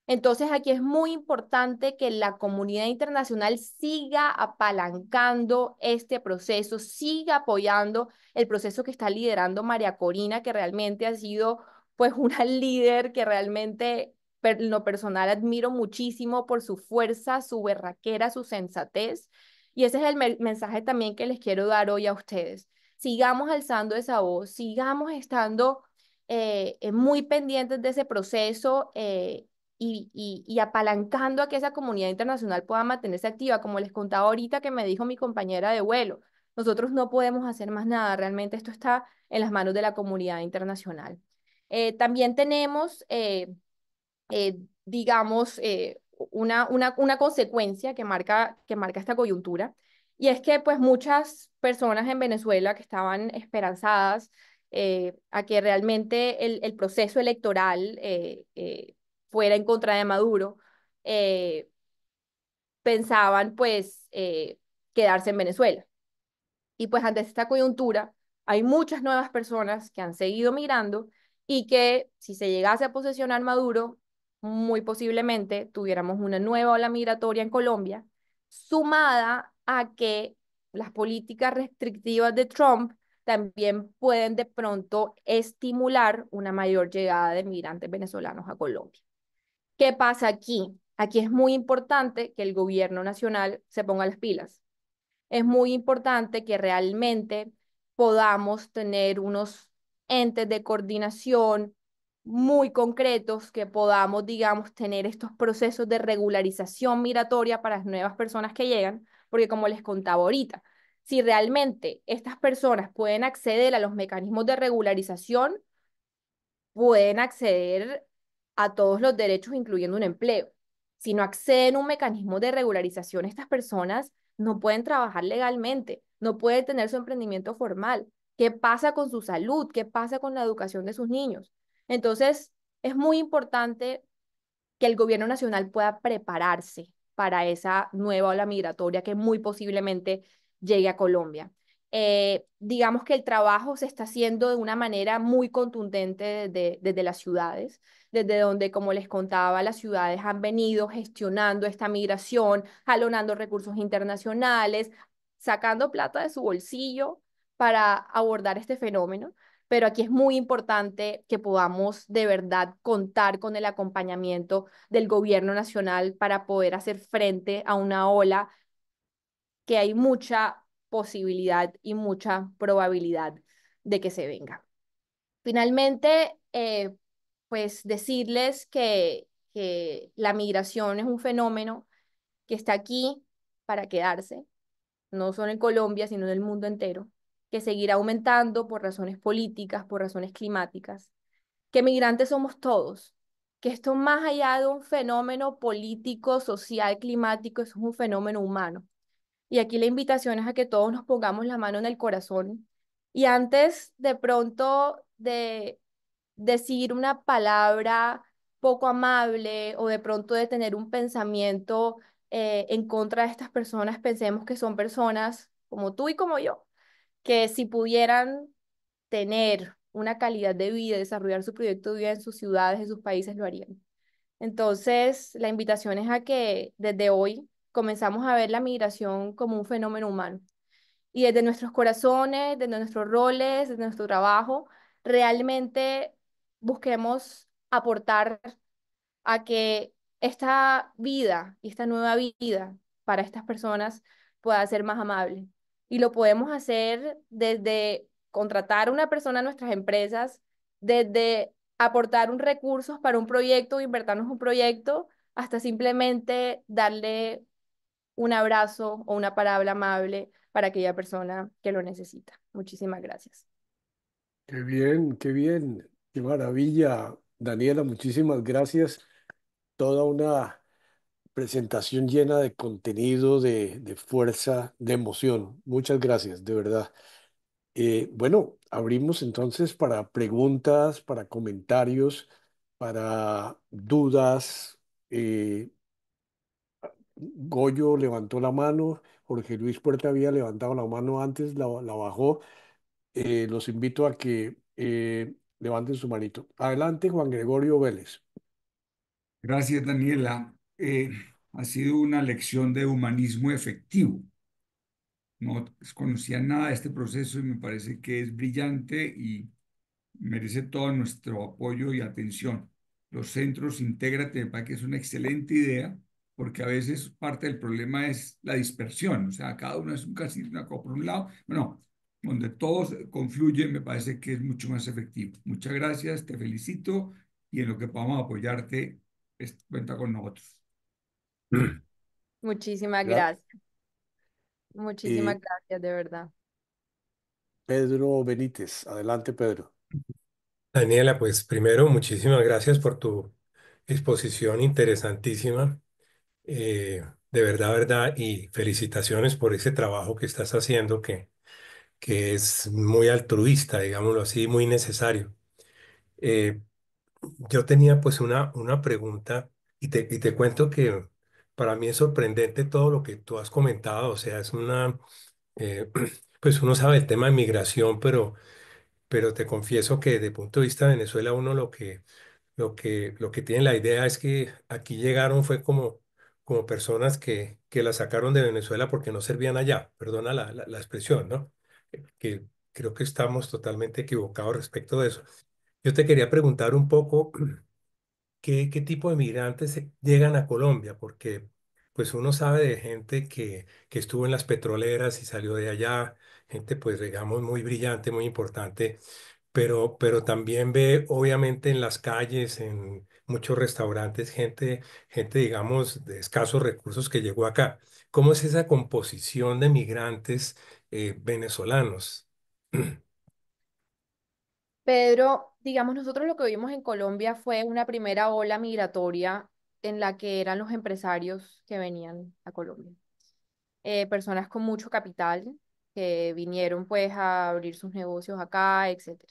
Entonces aquí es muy importante que la comunidad internacional siga apalancando este proceso, siga apoyando el proceso que está liderando María Corina, que realmente ha sido pues una líder que realmente lo personal admiro muchísimo por su fuerza, su berraquera, su sensatez. Y ese es el mensaje también que les quiero dar hoy a ustedes. Sigamos alzando esa voz, sigamos estando eh, eh, muy pendientes de ese proceso eh, y, y, apalancando a que esa comunidad internacional pueda mantenerse activa, como les contaba ahorita que me dijo mi compañera de vuelo. Nosotros no podemos hacer más nada, realmente esto está en las manos de la comunidad internacional. Eh, también tenemos, eh, eh, digamos, una, consecuencia que marca, que marca esta coyuntura, y es que pues muchas personas en Venezuela que estaban esperanzadas a que realmente el, proceso electoral fuera en contra de Maduro, pensaban pues quedarse en Venezuela. Y pues ante esta coyuntura hay muchas nuevas personas que han seguido mirando y que si se llegase a posesionar Maduro, muy posiblemente tuviéramos una nueva ola migratoria en Colombia, sumada a que las políticas restrictivas de Trump también pueden de pronto estimular una mayor llegada de migrantes venezolanos a Colombia. ¿Qué pasa aquí? Aquí es muy importante que el gobierno nacional se ponga las pilas. Es muy importante que realmente podamos tener unos entes de coordinación muy concretos que podamos, digamos, tener estos procesos de regularización migratoria para las nuevas personas que llegan, porque como les contaba ahorita, si realmente estas personas pueden acceder a los mecanismos de regularización, pueden acceder a todos los derechos, incluyendo un empleo. Si no acceden a un mecanismo de regularización, estas personas no pueden trabajar legalmente, no pueden tener su emprendimiento formal, ¿Qué pasa con su salud? ¿Qué pasa con la educación de sus niños? Entonces, es muy importante que el gobierno nacional pueda prepararse para esa nueva ola migratoria que muy posiblemente llegue a Colombia. Eh, digamos que el trabajo se está haciendo de una manera muy contundente desde, desde, las ciudades, desde donde, como les contaba, las ciudades han venido gestionando esta migración, jalonando recursos internacionales, sacando plata de su bolsillo para abordar este fenómeno, pero aquí es muy importante que podamos de verdad contar con el acompañamiento del gobierno nacional para poder hacer frente a una ola que hay mucha posibilidad y mucha probabilidad de que se venga. Finalmente, eh, pues decirles que la migración es un fenómeno que está aquí para quedarse, no solo en Colombia, sino en el mundo entero que seguirá aumentando por razones políticas, por razones climáticas, que migrantes somos todos, que esto más allá de un fenómeno político, social, climático, es un fenómeno humano. Y aquí la invitación es a que todos nos pongamos la mano en el corazón y antes de pronto de decir una palabra poco amable o de pronto de tener un pensamiento eh, en contra de estas personas, pensemos que son personas como tú y como yo, que si pudieran tener una calidad de vida, desarrollar su proyecto de vida en sus ciudades, en sus países, lo harían. Entonces, la invitación es a que desde hoy comenzamos a ver la migración como un fenómeno humano. Y desde nuestros corazones, desde nuestros roles, desde nuestro trabajo, realmente busquemos aportar a que esta vida y esta nueva vida para estas personas pueda ser más amable, y lo podemos hacer desde contratar a una persona a nuestras empresas, desde aportar un recurso para un proyecto, invertirnos un proyecto, hasta simplemente darle un abrazo o una palabra amable para aquella persona que lo necesita. Muchísimas gracias. Qué bien, qué bien, qué maravilla. Daniela, muchísimas gracias. Toda una presentación llena de contenido, de, fuerza, de emoción. Muchas gracias, de verdad. Eh, bueno, abrimos entonces para preguntas, para comentarios, para dudas. Eh, Goyo levantó la mano, Jorge Luis Puerta había levantado la mano antes, la, bajó. Eh, los invito a que levanten su manito. Adelante, Juan Gregorio Vélez. Gracias, Daniela. Eh, ha sido una lección de humanismo efectivo. No conocía nada de este proceso y me parece que es brillante y merece todo nuestro apoyo y atención. Los centros Intégrate para que es una excelente idea porque a veces parte del problema es la dispersión, o sea, cada uno es un casi una por un lado, bueno, donde todos confluyen me parece que es mucho más efectivo. Muchas gracias, te felicito y en lo que podamos apoyarte, pues, cuenta con nosotros. Mm. Muchísimas gracias. Muchísimas gracias, de verdad. Pedro Benítez, adelante Pedro. Daniela, pues primero muchísimas gracias por tu exposición interesantísima. Eh, de verdad, verdad, y felicitaciones por ese trabajo que estás haciendo, que, que es muy altruista, digámoslo así, muy necesario. Eh, yo tenía pues una, una pregunta y te, y te cuento que para mí es sorprendente todo lo que tú has comentado, o sea, es una, eh, pues uno sabe el tema de migración, pero, pero te confieso que de punto de vista de Venezuela uno lo que, lo que, lo que tiene la idea es que aquí llegaron fue como, como personas que, que la sacaron de Venezuela porque no servían allá, perdona la, la expresión, ¿no? Eh, que creo que estamos totalmente equivocados respecto de eso. Yo te quería preguntar un poco qué, tipo de migrantes llegan a Colombia, porque pues uno sabe de gente que, que estuvo en las petroleras y salió de allá, gente pues digamos muy brillante, muy importante, pero, pero también ve obviamente en las calles, en muchos restaurantes, gente, gente digamos de escasos recursos que llegó acá. ¿Cómo es esa composición de migrantes eh, venezolanos? Pedro, digamos, nosotros lo que vimos en Colombia fue una primera ola migratoria en la que eran los empresarios que venían a Colombia. Eh, personas con mucho capital que vinieron pues a abrir sus negocios acá, etc.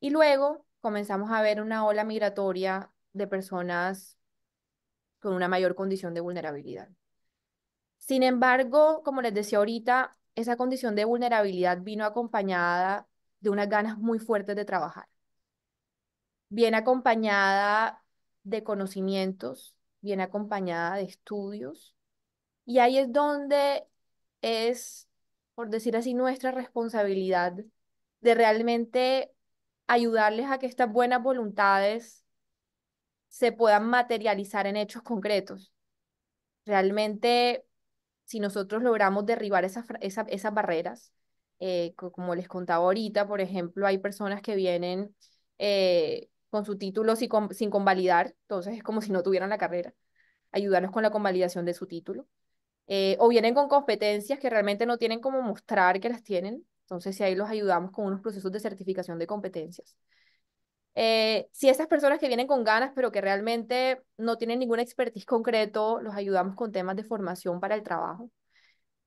Y luego comenzamos a ver una ola migratoria de personas con una mayor condición de vulnerabilidad. Sin embargo, como les decía ahorita, esa condición de vulnerabilidad vino acompañada de unas ganas muy fuertes de trabajar. Bien acompañada de conocimientos, bien acompañada de estudios. Y ahí es donde es, por decir así, nuestra responsabilidad de realmente ayudarles a que estas buenas voluntades se puedan materializar en hechos concretos. Realmente, si nosotros logramos derribar esas, esas barreras, eh, como les contaba ahorita, por ejemplo, hay personas que vienen eh, con su título sin, sin convalidar, entonces es como si no tuvieran la carrera, ayudarnos con la convalidación de su título. Eh, o vienen con competencias que realmente no tienen como mostrar que las tienen, entonces si ahí los ayudamos con unos procesos de certificación de competencias. si esas personas que vienen con ganas, pero que realmente no tienen ninguna expertise concreto, los ayudamos con temas de formación para el trabajo.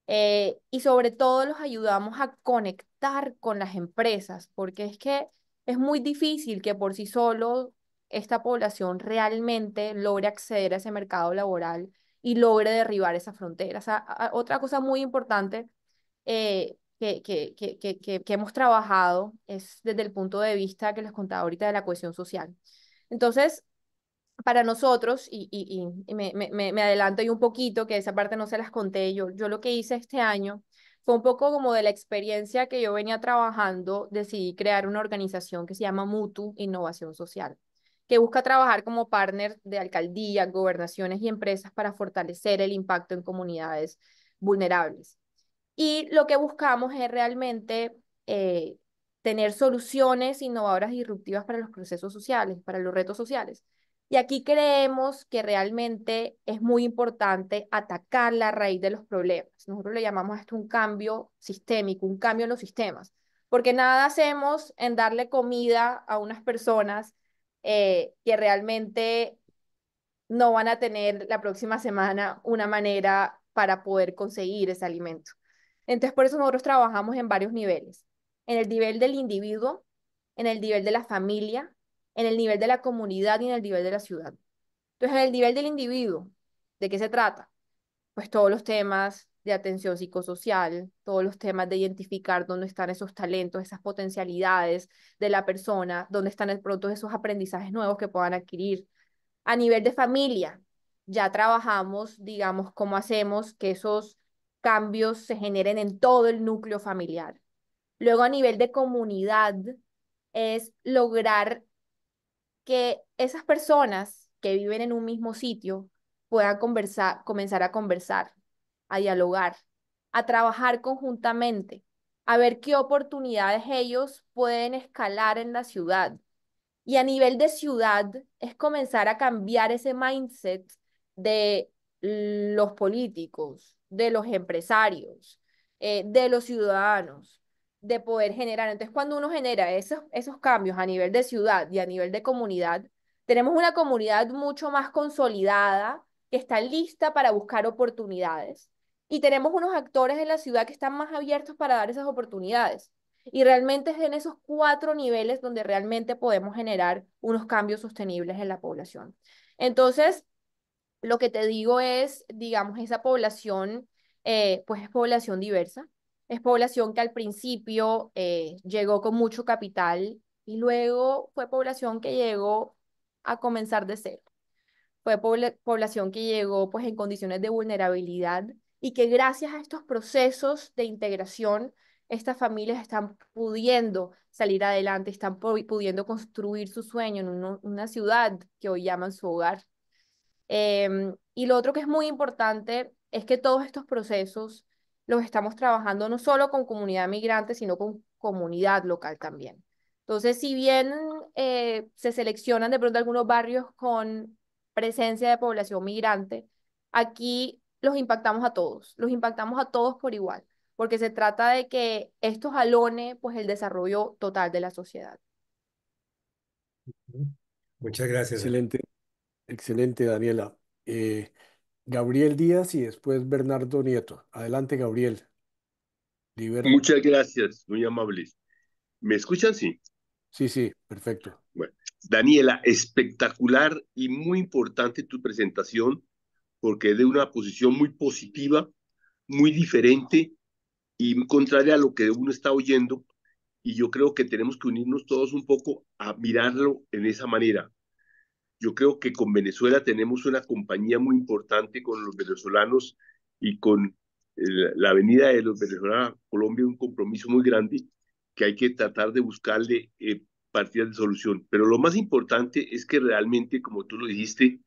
Eh, y sobre todo los ayudamos a conectar con las empresas, porque es que es muy difícil que por sí solo esta población realmente logre acceder a ese mercado laboral y logre derribar esas fronteras. otra cosa muy importante eh, que, que, que, hemos trabajado es desde el punto de vista que les contaba ahorita de la cohesión social. Entonces, para nosotros, y, me, adelanto ahí un poquito, que esa parte no se las conté, yo, yo lo que hice este año fue un poco como de la experiencia que yo venía trabajando, decidí crear una organización que se llama Mutu Innovación Social, que busca trabajar como partner de alcaldías, gobernaciones y empresas para fortalecer el impacto en comunidades vulnerables. Y lo que buscamos es realmente eh, tener soluciones innovadoras y disruptivas para los procesos sociales, para los retos sociales. Y aquí creemos que realmente es muy importante atacar la raíz de los problemas. Nosotros le llamamos esto un cambio sistémico, un cambio en los sistemas, porque nada hacemos en darle comida a unas personas eh, que realmente no van a tener la próxima semana una manera para poder conseguir ese alimento. Entonces, por eso nosotros trabajamos en varios niveles. En el nivel del individuo, en el nivel de la familia, en el nivel de la comunidad y en el nivel de la ciudad. Entonces, en el nivel del individuo, ¿de qué se trata? Pues todos los temas de atención psicosocial, todos los temas de identificar dónde están esos talentos, esas potencialidades de la persona, dónde están de pronto esos aprendizajes nuevos que puedan adquirir. A nivel de familia, ya trabajamos, digamos, cómo hacemos que esos cambios se generen en todo el núcleo familiar. Luego a nivel de comunidad es lograr que esas personas que viven en un mismo sitio puedan conversar, comenzar a conversar, a dialogar, a trabajar conjuntamente, a ver qué oportunidades ellos pueden escalar en la ciudad. Y a nivel de ciudad es comenzar a cambiar ese mindset de los políticos, de los empresarios, eh, de los ciudadanos, de poder generar. Entonces, cuando uno genera esos, esos cambios a nivel de ciudad y a nivel de comunidad, tenemos una comunidad mucho más consolidada, que está lista para buscar oportunidades. Y tenemos unos actores en la ciudad que están más abiertos para dar esas oportunidades. Y realmente es en esos cuatro niveles donde realmente podemos generar unos cambios sostenibles en la población. Entonces, lo que te digo es, digamos, esa población, eh, pues es población diversa, es población que al principio eh, llegó con mucho capital y luego fue población que llegó a comenzar de cero. Fue población que llegó pues en condiciones de vulnerabilidad y que gracias a estos procesos de integración estas familias están pudiendo salir adelante, están pudiendo construir su sueño en una ciudad que hoy llaman su hogar. Em, y lo otro que es muy importante es que todos estos procesos los estamos trabajando no solo con comunidad migrante, sino con comunidad local también. Entonces, si bien eh, se seleccionan de pronto algunos barrios con presencia de población migrante, aquí los impactamos a todos, los impactamos a todos por igual, porque se trata de que esto jalone pues, el desarrollo total de la sociedad. Muchas gracias. Excelente, excelente Daniela. Eh, Gabriel Díaz y después Bernardo Nieto. Adelante, Gabriel. Muchas gracias, muy amables. ¿Me escuchan? Sí. Sí, sí, perfecto. Bueno, Daniela, espectacular y muy importante tu presentación porque de una posición muy positiva, muy diferente y contraria a lo que uno está oyendo. Y yo creo que tenemos que unirnos todos un poco a mirarlo en esa manera. Yo creo que con Venezuela tenemos una compañía muy importante con los venezolanos y con eh, la venida de los venezolanos a Colombia, un compromiso muy grande que hay que tratar de buscarle de eh, partidas de solución. Pero lo más importante es que realmente, como tú lo dijiste,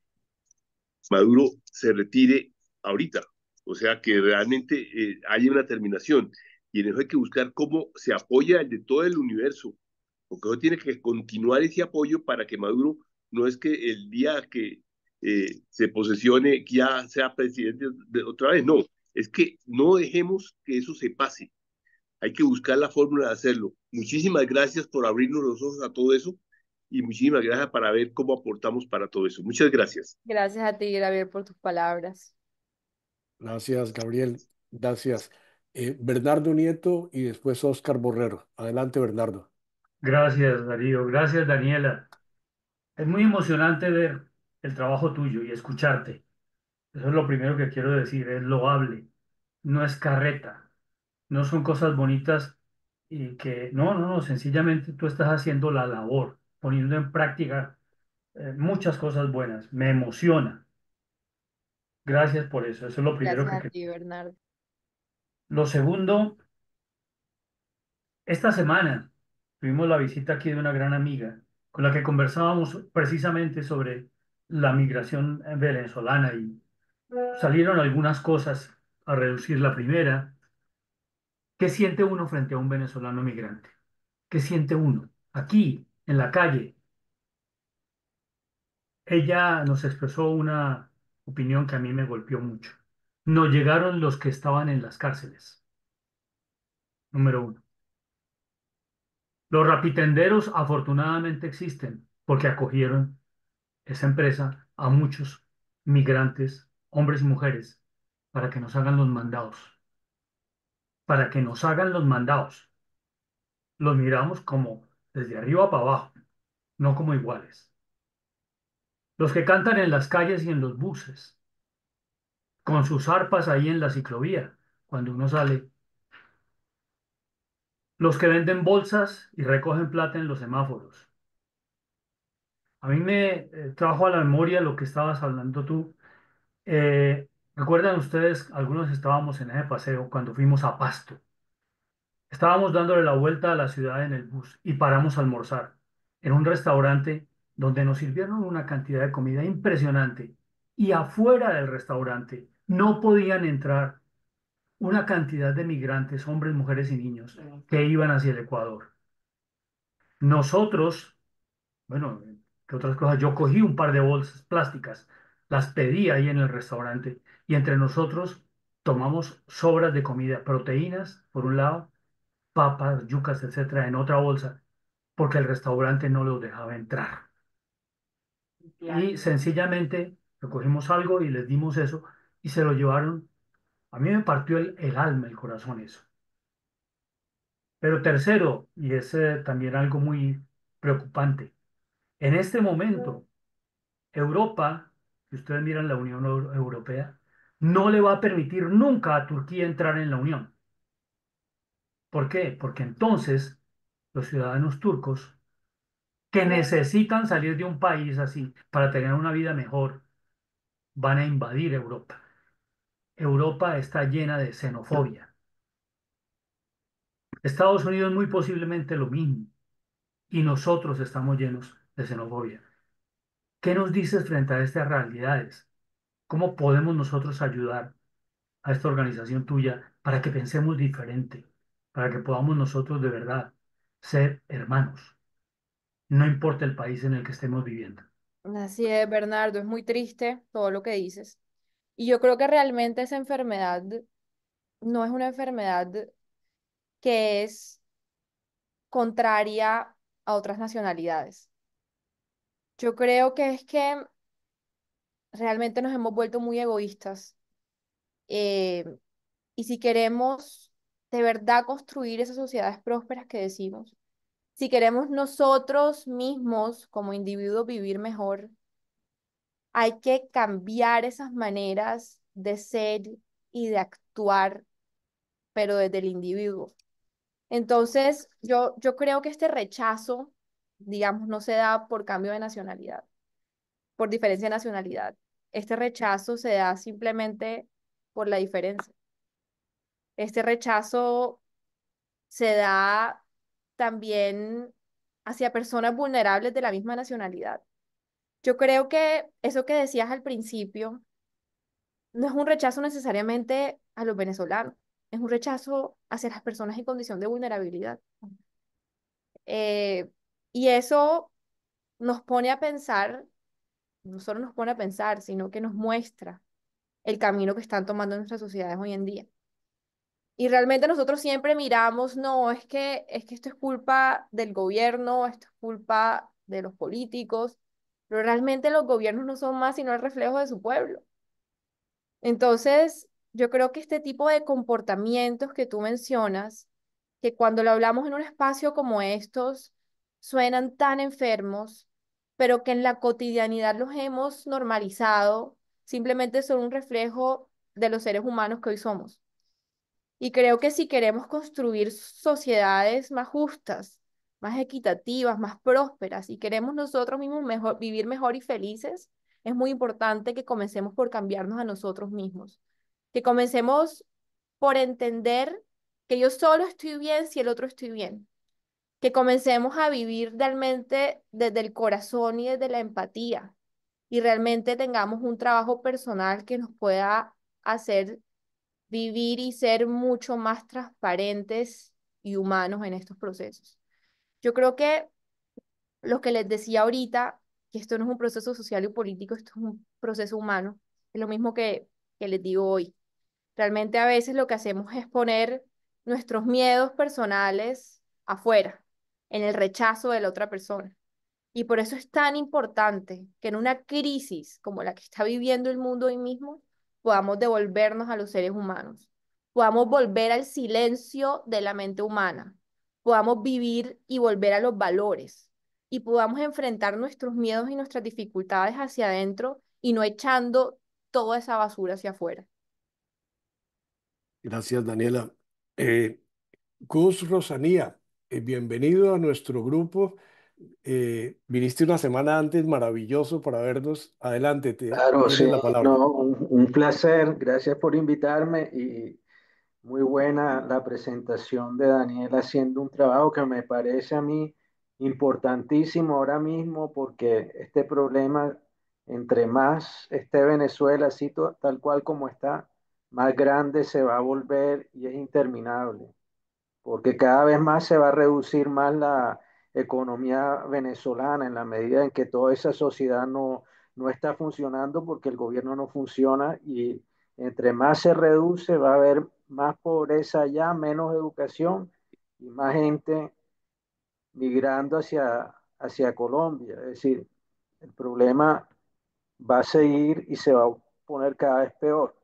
Maduro se retire ahorita. O sea, que realmente hay eh, haya una terminación. Y en eso hay que buscar cómo se apoya el de todo el universo. Porque uno tiene que continuar ese apoyo para que Maduro no es que el día que eh, se posesione ya sea presidente otra vez, no, es que no dejemos que eso se pase. Hay que buscar la fórmula de hacerlo. Muchísimas gracias por abrirnos los ojos a todo eso y muchísimas gracias para ver cómo aportamos para todo eso. Muchas gracias. Gracias a ti, Gabriel, por tus palabras. Gracias, Gabriel. Gracias. Eh, Bernardo Nieto y después Oscar Borrero. Adelante, Bernardo. Gracias, Darío. Gracias, Daniela. Es muy emocionante ver el trabajo tuyo y escucharte. Eso es lo primero que quiero decir, es loable, no es carreta, no son cosas bonitas y que no, no, no, sencillamente tú estás haciendo la labor, poniendo en práctica eh, muchas cosas buenas, me emociona. Gracias por eso, eso es lo primero Gracias que... A ti, Bernardo. Lo segundo, esta semana tuvimos la visita aquí de una gran amiga con la que conversábamos precisamente sobre la migración venezolana y salieron algunas cosas a reducir. La primera, ¿qué siente uno frente a un venezolano migrante? ¿Qué siente uno aquí, en la calle? Ella nos expresó una opinión que a mí me golpeó mucho. No llegaron los que estaban en las cárceles. Número uno. Los rapitenderos afortunadamente existen porque acogieron esa empresa a muchos migrantes, hombres y mujeres, para que nos hagan los mandados. Para que nos hagan los mandados. Los miramos como desde arriba para abajo, no como iguales. Los que cantan en las calles y en los buses, con sus arpas ahí en la ciclovía, cuando uno sale los que venden bolsas y recogen plata en los semáforos. A mí me eh, trajo a la memoria lo que estabas hablando tú. Eh, ¿recuerdan ustedes? Algunos estábamos en ese paseo cuando fuimos a Pasto. Estábamos dándole la vuelta a la ciudad en el bus y paramos a almorzar en un restaurante donde nos sirvieron una cantidad de comida impresionante y afuera del restaurante no podían entrar una cantidad de migrantes, hombres, mujeres y niños, que iban hacia el Ecuador. Nosotros, bueno, que otras cosas, yo cogí un par de bolsas plásticas, las pedí ahí en el restaurante y entre nosotros tomamos sobras de comida, proteínas, por un lado, papas, yucas, etcétera, en otra bolsa, porque el restaurante no los dejaba entrar. Y sencillamente recogimos algo y les dimos eso y se lo llevaron a mí me partió el, alma, el corazón eso. Pero tercero, y es eh, también algo muy preocupante, en este momento, Europa, si ustedes miran la Unión Europea, no le va a permitir nunca a Turquía entrar en la Unión. ¿Por qué? Porque entonces los ciudadanos turcos que necesitan salir de un país así para tener una vida mejor van a invadir Europa. Europa está llena de xenofobia. Estados Unidos muy posiblemente lo mismo. Y nosotros estamos llenos de xenofobia. ¿Qué nos dices frente a estas realidades? ¿Cómo podemos nosotros ayudar a esta organización tuya para que pensemos diferente, para que podamos nosotros de verdad ser hermanos? No importa el país en el que estemos viviendo. Así es, Bernardo, es muy triste todo lo que dices. Y yo creo que realmente esa enfermedad no es una enfermedad que es contraria a otras nacionalidades. Yo creo que es que realmente nos hemos vuelto muy egoístas. Eh, y si queremos de verdad construir esas sociedades prósperas que decimos, si queremos nosotros mismos como individuos vivir mejor, hay que cambiar esas maneras de ser y de actuar, pero desde el individuo. Entonces, yo, yo creo que este rechazo, digamos, no se da por cambio de nacionalidad, por diferencia de nacionalidad. Este rechazo se da simplemente por la diferencia. Este rechazo se da también hacia personas vulnerables de la misma nacionalidad. Yo creo que eso que decías al principio no es un rechazo necesariamente a los venezolanos, es un rechazo hacia las personas en condición de vulnerabilidad. Eh, y eso nos pone a pensar, no solo nos pone a pensar, sino que nos muestra el camino que están tomando nuestras sociedades hoy en día. Y realmente nosotros siempre miramos, no, es que, es que esto es culpa del gobierno, esto es culpa de los políticos, pero realmente los gobiernos no son más sino el reflejo de su pueblo. Entonces, yo creo que este tipo de comportamientos que tú mencionas, que cuando lo hablamos en un espacio como estos, suenan tan enfermos, pero que en la cotidianidad los hemos normalizado, simplemente son un reflejo de los seres humanos que hoy somos. Y creo que si queremos construir sociedades más justas, más equitativas, más prósperas y queremos nosotros mismos mejor, vivir mejor y felices, es muy importante que comencemos por cambiarnos a nosotros mismos, que comencemos por entender que yo solo estoy bien si el otro estoy bien, que comencemos a vivir realmente desde el corazón y desde la empatía y realmente tengamos un trabajo personal que nos pueda hacer vivir y ser mucho más transparentes y humanos en estos procesos. Yo creo que lo que les decía ahorita, que esto no es un proceso social y político, esto es un proceso humano, es lo mismo que, que les digo hoy. Realmente a veces lo que hacemos es poner nuestros miedos personales afuera, en el rechazo de la otra persona. Y por eso es tan importante que en una crisis como la que está viviendo el mundo hoy mismo, podamos devolvernos a los seres humanos, podamos volver al silencio de la mente humana, podamos vivir y volver a los valores y podamos enfrentar nuestros miedos y nuestras dificultades hacia adentro y no echando toda esa basura hacia afuera. Gracias, Daniela. Eh, Gus Rosanía, eh, bienvenido a nuestro grupo. Eh, viniste una semana antes, maravilloso para vernos. Adelante, te claro, la palabra. un, un, placer, gracias por invitarme y muy buena la presentación de Daniel haciendo un trabajo que me parece a mí importantísimo ahora mismo porque este problema, entre más esté Venezuela así tal cual como está, más grande se va a volver y es interminable, porque cada vez más se va a reducir más la economía venezolana en la medida en que toda esa sociedad no, no está funcionando porque el gobierno no funciona y entre más se reduce va a haber más pobreza ya menos educación y más gente migrando hacia, hacia Colombia. Es decir, el problema va a seguir y se va a poner cada vez peor.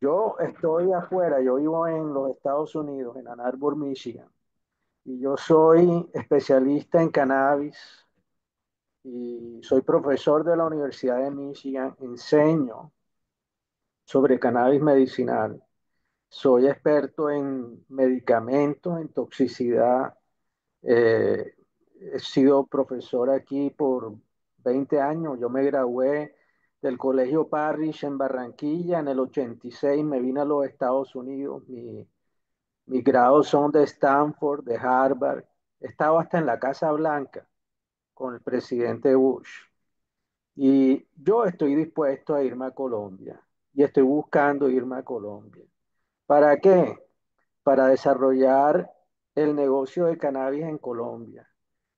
Yo estoy afuera, yo vivo en los Estados Unidos, en Ann Arbor, Michigan, y yo soy especialista en cannabis y soy profesor de la Universidad de Michigan, enseño sobre cannabis medicinal soy experto en medicamentos, en toxicidad. Eh, he sido profesor aquí por 20 años. Yo me gradué del Colegio Parrish en Barranquilla en el 86. Me vine a los Estados Unidos. Mi, mis grados son de Stanford, de Harvard. He estado hasta en la Casa Blanca con el presidente Bush. Y yo estoy dispuesto a irme a Colombia y estoy buscando irme a Colombia. ¿Para qué? Para desarrollar el negocio de cannabis en Colombia.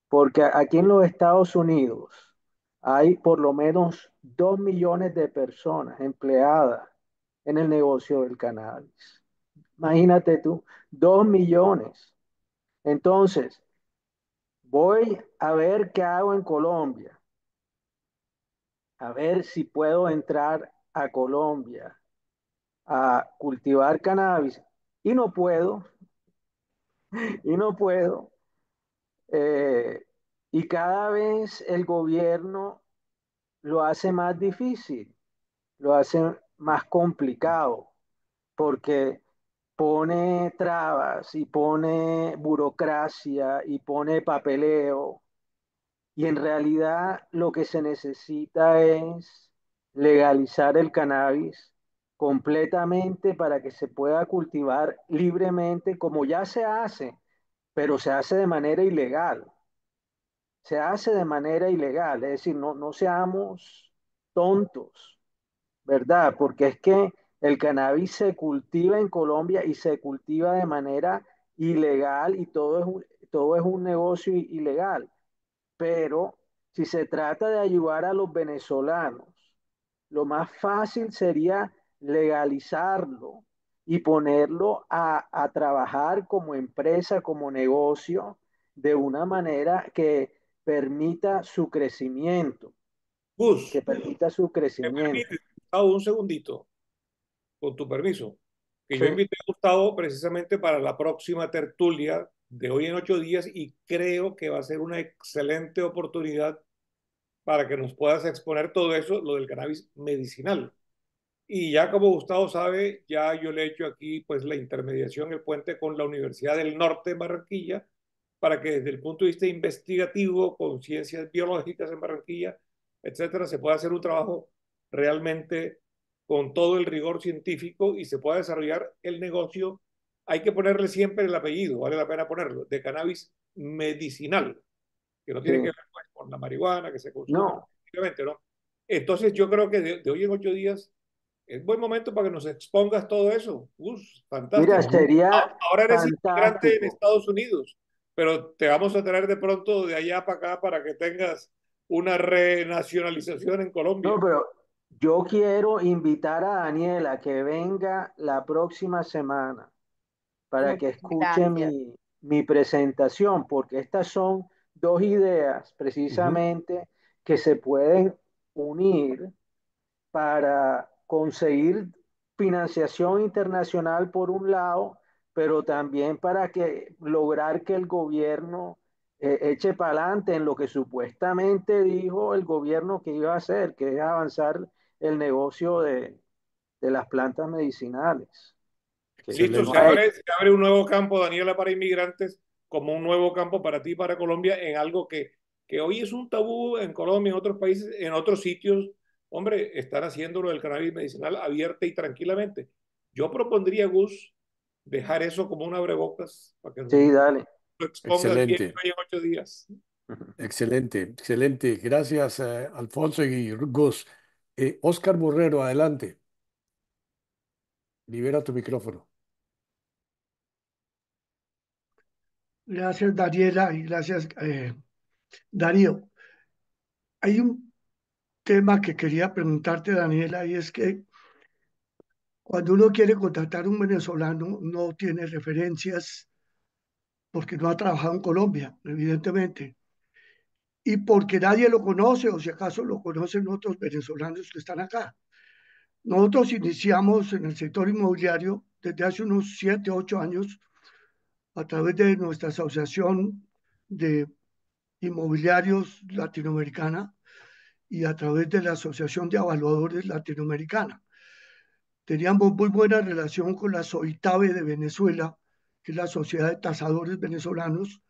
Porque aquí en los Estados Unidos hay por lo menos dos millones de personas empleadas en el negocio del cannabis. Imagínate tú, dos millones. Entonces, voy a ver qué hago en Colombia. A ver si puedo entrar a Colombia a cultivar cannabis y no puedo, y no puedo. Eh, y cada vez el gobierno lo hace más difícil, lo hace más complicado, porque pone trabas y pone burocracia y pone papeleo. Y en realidad lo que se necesita es legalizar el cannabis completamente para que se pueda cultivar libremente, como ya se hace, pero se hace de manera ilegal. Se hace de manera ilegal, es decir, no, no seamos tontos, ¿verdad? Porque es que el cannabis se cultiva en Colombia y se cultiva de manera ilegal y todo es todo es un negocio ilegal. Pero si se trata de ayudar a los venezolanos, lo más fácil sería legalizarlo y ponerlo a, a trabajar como empresa, como negocio, de una manera que permita su crecimiento. Bus, que permita su crecimiento. Gustavo, un segundito, con tu permiso, que yo invité a Gustavo precisamente para la próxima tertulia de hoy en ocho días y creo que va a ser una excelente oportunidad para que nos puedas exponer todo eso, lo del cannabis medicinal. Y ya como Gustavo sabe, ya yo le he hecho aquí pues la intermediación, el puente con la Universidad del Norte de Barranquilla, para que desde el punto de vista investigativo, con ciencias biológicas en Barranquilla, etcétera, se pueda hacer un trabajo realmente con todo el rigor científico y se pueda desarrollar el negocio. Hay que ponerle siempre el apellido, vale la pena ponerlo, de cannabis medicinal, que no tiene que ver pues, con la marihuana que se consume. No. ¿no? Entonces yo creo que de, de hoy en ocho días es buen momento para que nos expongas todo eso. Uf, fantástico. Mira, sería Ahora eres en Estados Unidos, pero te vamos a traer de pronto de allá para acá para que tengas una renacionalización en Colombia. No, pero yo quiero invitar a Daniela que venga la próxima semana para que escuche mi, presentación, porque estas son dos ideas precisamente que se pueden unir para conseguir financiación internacional por un lado, pero también para que lograr que el gobierno eh, eche para adelante en lo que supuestamente dijo el gobierno que iba a hacer, que es avanzar el negocio de, las plantas medicinales. tú se abre, abre, un nuevo campo, Daniela, para inmigrantes, como un nuevo campo para ti, para Colombia, en algo que, que hoy es un tabú en Colombia, en otros países, en otros sitios hombre, están haciendo lo del cannabis medicinal abierta y tranquilamente. Yo propondría, Gus, dejar eso como un abrebocas para que sí, dale. Excelente. días. Excelente, excelente. Gracias, eh, Alfonso y Gus. Oscar eh, Borrero, adelante. Libera tu micrófono. Gracias, Daniela, y gracias, eh, Darío. Hay un tema que quería preguntarte, Daniela, y es que cuando uno quiere contactar a un venezolano no tiene referencias porque no ha trabajado en Colombia, evidentemente, y porque nadie lo conoce o si acaso lo conocen otros venezolanos que están acá. Nosotros iniciamos en el sector inmobiliario desde hace unos 7, 8 años a través de nuestra asociación de inmobiliarios latinoamericana y a través de la Asociación de Evaluadores Latinoamericana. Teníamos muy buena relación con la SOITAVE de Venezuela, que es la Sociedad de Tasadores Venezolanos,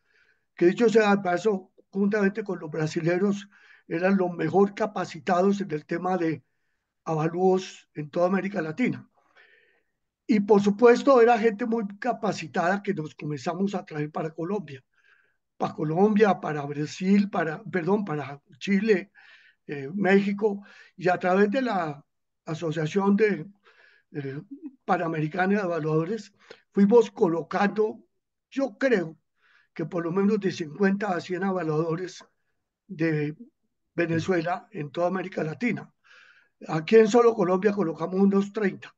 que dicho sea de paso, juntamente con los brasileros, eran los mejor capacitados en el tema de avalúos en toda América Latina. Y por supuesto era gente muy capacitada que nos comenzamos a traer para Colombia, para Colombia, para Brasil, para, perdón, para Chile, eh, México, y a través de la Asociación de eh, Panamericana de Evaluadores, fuimos colocando, yo creo, que por lo menos de 50 a 100 evaluadores de Venezuela en toda América Latina. Aquí en solo Colombia colocamos unos 30.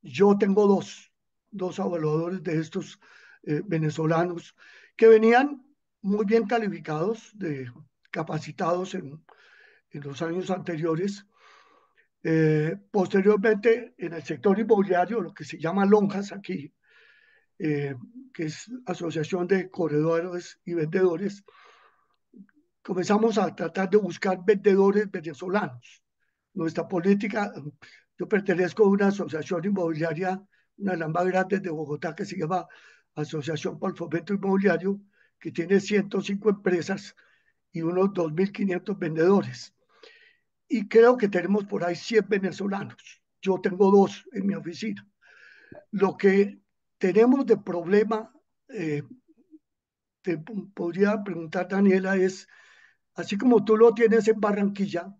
Yo tengo dos, dos evaluadores de estos eh, venezolanos que venían muy bien calificados, de, capacitados en en los años anteriores. Eh, posteriormente, en el sector inmobiliario, lo que se llama lonjas aquí, eh, que es Asociación de Corredores y Vendedores, comenzamos a tratar de buscar vendedores venezolanos. Nuestra política, yo pertenezco a una asociación inmobiliaria, una de las más grandes de Bogotá, que se llama Asociación para el Fomento Inmobiliario, que tiene 105 empresas y unos 2.500 vendedores y creo que tenemos por ahí 100 venezolanos. Yo tengo dos en mi oficina. Lo que tenemos de problema, eh, te podría preguntar, Daniela, es, así como tú lo tienes en Barranquilla,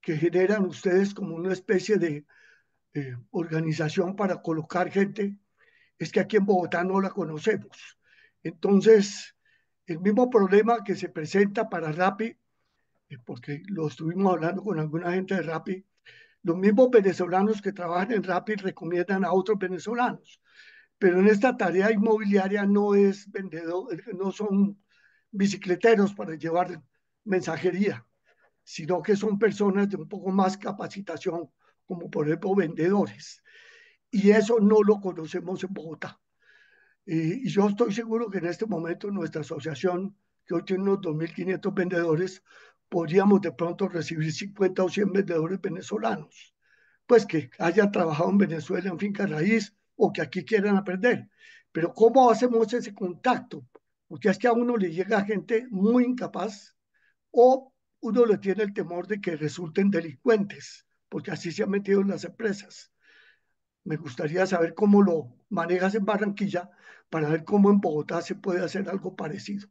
que generan ustedes como una especie de eh, organización para colocar gente, es que aquí en Bogotá no la conocemos. Entonces, el mismo problema que se presenta para RAPI porque lo estuvimos hablando con alguna gente de RAPI, los mismos venezolanos que trabajan en Rappi recomiendan a otros venezolanos, pero en esta tarea inmobiliaria no es vendedor, no son bicicleteros para llevar mensajería, sino que son personas de un poco más capacitación, como por ejemplo vendedores. Y eso no lo conocemos en Bogotá. Y, y yo estoy seguro que en este momento nuestra asociación, que hoy tiene unos 2.500 vendedores, podríamos de pronto recibir 50 o 100 vendedores venezolanos, pues que hayan trabajado en Venezuela en finca raíz o que aquí quieran aprender. Pero ¿cómo hacemos ese contacto? Porque es que a uno le llega gente muy incapaz o uno le tiene el temor de que resulten delincuentes, porque así se han metido en las empresas. Me gustaría saber cómo lo manejas en Barranquilla para ver cómo en Bogotá se puede hacer algo parecido.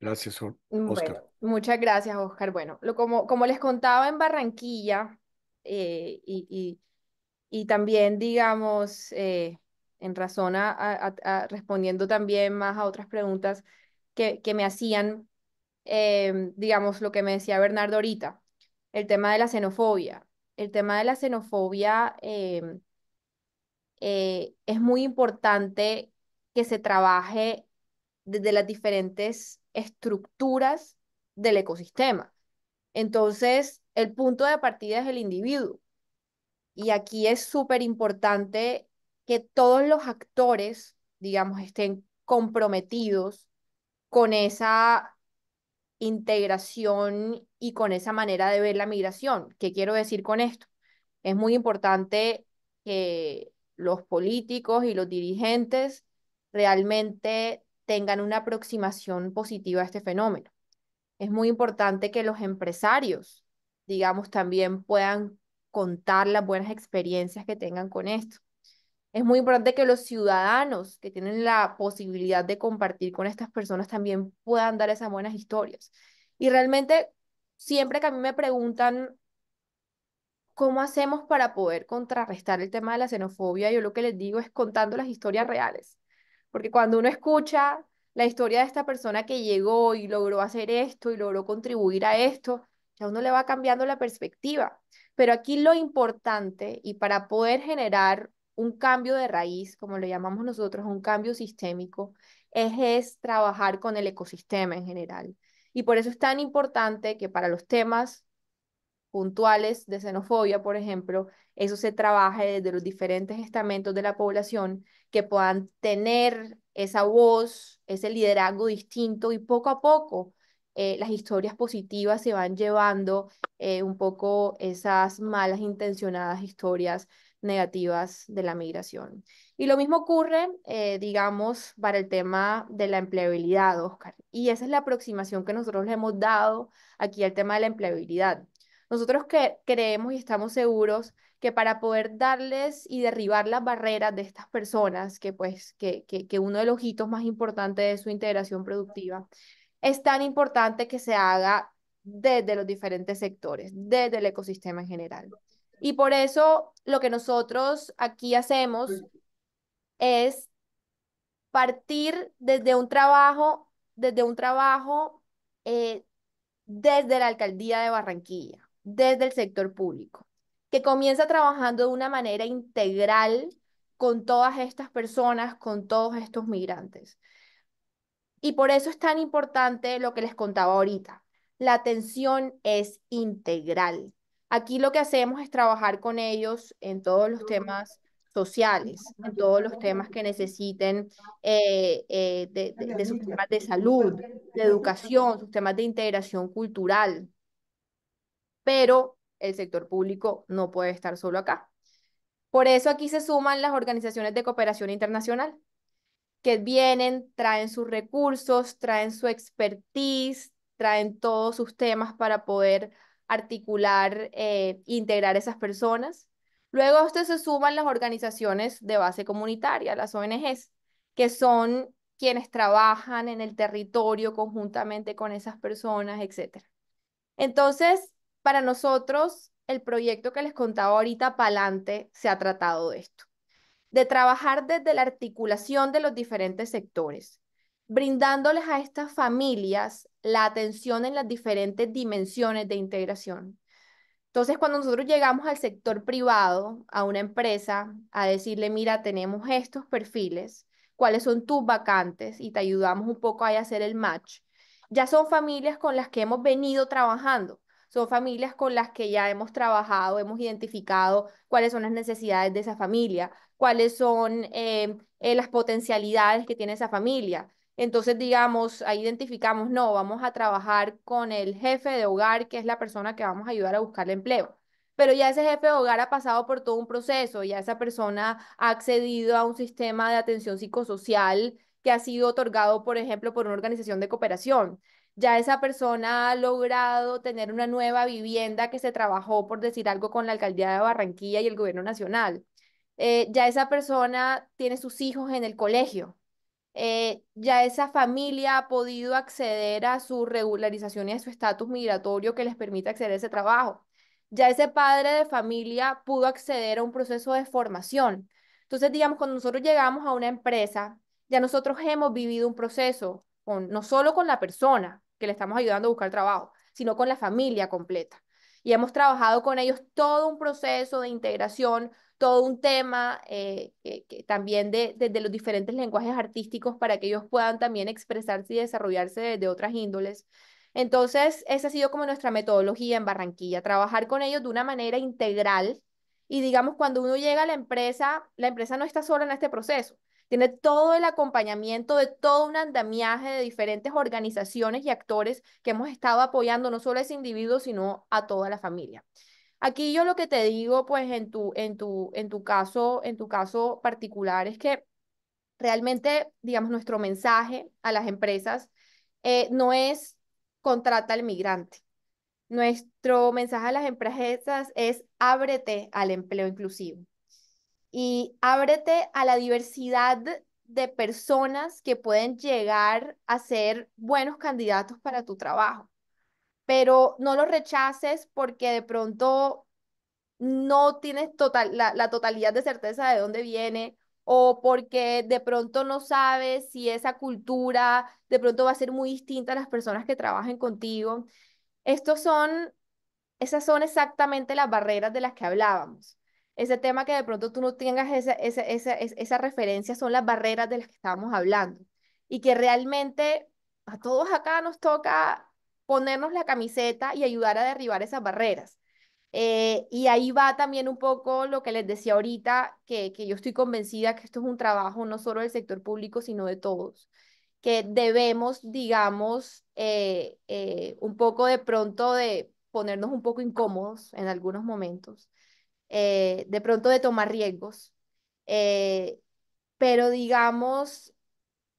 Gracias, Oscar. Muchas gracias, Oscar. Bueno, como, como les contaba en Barranquilla eh, y, y, también, digamos, eh, en razón a, respondiendo también más a otras preguntas que, que me hacían, em, digamos, lo que me decía Bernardo ahorita, el tema de la xenofobia. El tema de la xenofobia em, eh, es muy importante que se trabaje desde las diferentes estructuras del ecosistema. Entonces, el punto de partida es el individuo. Y aquí es súper importante que todos los actores, digamos, estén comprometidos con esa integración y con esa manera de ver la migración. ¿Qué quiero decir con esto? Es muy importante que los políticos y los dirigentes realmente tengan una aproximación positiva a este fenómeno es muy importante que los empresarios, digamos, también puedan contar las buenas experiencias que tengan con esto. Es muy importante que los ciudadanos que tienen la posibilidad de compartir con estas personas también puedan dar esas buenas historias. Y realmente, siempre que a mí me preguntan cómo hacemos para poder contrarrestar el tema de la xenofobia, yo lo que les digo es contando las historias reales. Porque cuando uno escucha la historia de esta persona que llegó y logró hacer esto y logró contribuir a esto, ya uno le va cambiando la perspectiva. Pero aquí lo importante y para poder generar un cambio de raíz, como lo llamamos nosotros, un cambio sistémico, es, es trabajar con el ecosistema en general. Y por eso es tan importante que para los temas puntuales de xenofobia, por ejemplo, eso se trabaje desde los diferentes estamentos de la población que puedan tener esa voz, ese liderazgo distinto y poco a poco eh, las historias positivas se van llevando eh, un poco esas malas intencionadas historias negativas de la migración. Y lo mismo ocurre, eh, digamos, para el tema de la empleabilidad, Oscar. Y esa es la aproximación que nosotros le hemos dado aquí al tema de la empleabilidad. Nosotros que creemos y estamos seguros que para poder darles y derribar las barreras de estas personas, que pues que, que, uno de los hitos más importantes de su integración productiva, es tan importante que se haga desde los diferentes sectores, desde el ecosistema en general. Y por eso lo que nosotros aquí hacemos es partir desde un trabajo, desde un trabajo eh, desde la alcaldía de Barranquilla desde el sector público, que comienza trabajando de una manera integral con todas estas personas, con todos estos migrantes. Y por eso es tan importante lo que les contaba ahorita. La atención es integral. Aquí lo que hacemos es trabajar con ellos en todos los temas sociales, en todos los temas que necesiten eh, eh, de, de sus temas de salud, de educación, sus temas de integración cultural, pero el sector público no puede estar solo acá. Por eso aquí se suman las organizaciones de cooperación internacional, que vienen, traen sus recursos, traen su expertise, traen todos sus temas para poder articular, eh, integrar esas personas. Luego a esto se suman las organizaciones de base comunitaria, las ONGs, que son quienes trabajan en el territorio conjuntamente con esas personas, etc. Entonces, para nosotros, el proyecto que les contaba ahorita, Palante, se ha tratado de esto, de trabajar desde la articulación de los diferentes sectores, brindándoles a estas familias la atención en las diferentes dimensiones de integración. Entonces, cuando nosotros llegamos al sector privado, a una empresa, a decirle, mira, tenemos estos perfiles, cuáles son tus vacantes y te ayudamos un poco a hacer el match, ya son familias con las que hemos venido trabajando son familias con las que ya hemos trabajado, hemos identificado cuáles son las necesidades de esa familia, cuáles son em, eh, las potencialidades que tiene esa familia. Entonces, digamos, ahí identificamos, no, vamos a trabajar con el jefe de hogar, que es la persona que vamos a ayudar a buscar el empleo. Pero ya ese jefe de hogar ha pasado por todo un proceso, ya esa persona ha accedido a un sistema de atención psicosocial que ha sido otorgado, por ejemplo, por una organización de cooperación ya esa persona ha logrado tener una nueva vivienda que se trabajó, por decir algo, con la alcaldía de Barranquilla y el gobierno nacional. Eh, ya esa persona tiene sus hijos en el colegio. Eh, ya esa familia ha podido acceder a su regularización y a su estatus migratorio que les permite acceder a ese trabajo. Ya ese padre de familia pudo acceder a un proceso de formación. Entonces, digamos, cuando nosotros llegamos a una empresa, ya nosotros hemos vivido un proceso, no solo con la persona que le estamos ayudando a buscar trabajo, sino con la familia completa. Y hemos trabajado con ellos todo un proceso de integración, todo un tema eh, que, también de, los diferentes lenguajes artísticos para que ellos puedan también expresarse y desarrollarse de otras índoles. Entonces, esa ha sido como nuestra metodología en Barranquilla, trabajar con ellos de una manera integral. Y digamos, cuando uno llega a la empresa, la empresa no está sola en este proceso tiene todo el acompañamiento de todo un andamiaje de diferentes organizaciones y actores que hemos estado apoyando no solo a ese individuo, sino a toda la familia. Aquí yo lo que te digo, pues en tu, en tu, en tu caso, en tu caso particular, es que realmente, digamos, nuestro mensaje a las empresas eh, no es contrata al migrante. Nuestro mensaje a las empresas es ábrete al empleo inclusivo y ábrete a la diversidad de personas que pueden llegar a ser buenos candidatos para tu trabajo. Pero no los rechaces porque de pronto no tienes la, totalidad de certeza de dónde viene o porque de pronto no sabes si esa cultura de pronto va a ser muy distinta a las personas que trabajen contigo. Estos son, esas son exactamente las barreras de las que hablábamos ese tema que de pronto tú no tengas esa, esa, referencia son las barreras de las que estábamos hablando. Y que realmente a todos acá nos toca ponernos la camiseta y ayudar a derribar esas barreras. Eh, y ahí va también un poco lo que les decía ahorita, que, que yo estoy convencida que esto es un trabajo no solo del sector público, sino de todos, que debemos, digamos, eh, eh, un poco de pronto de ponernos un poco incómodos en algunos momentos eh, de pronto de tomar riesgos. Eh, pero digamos,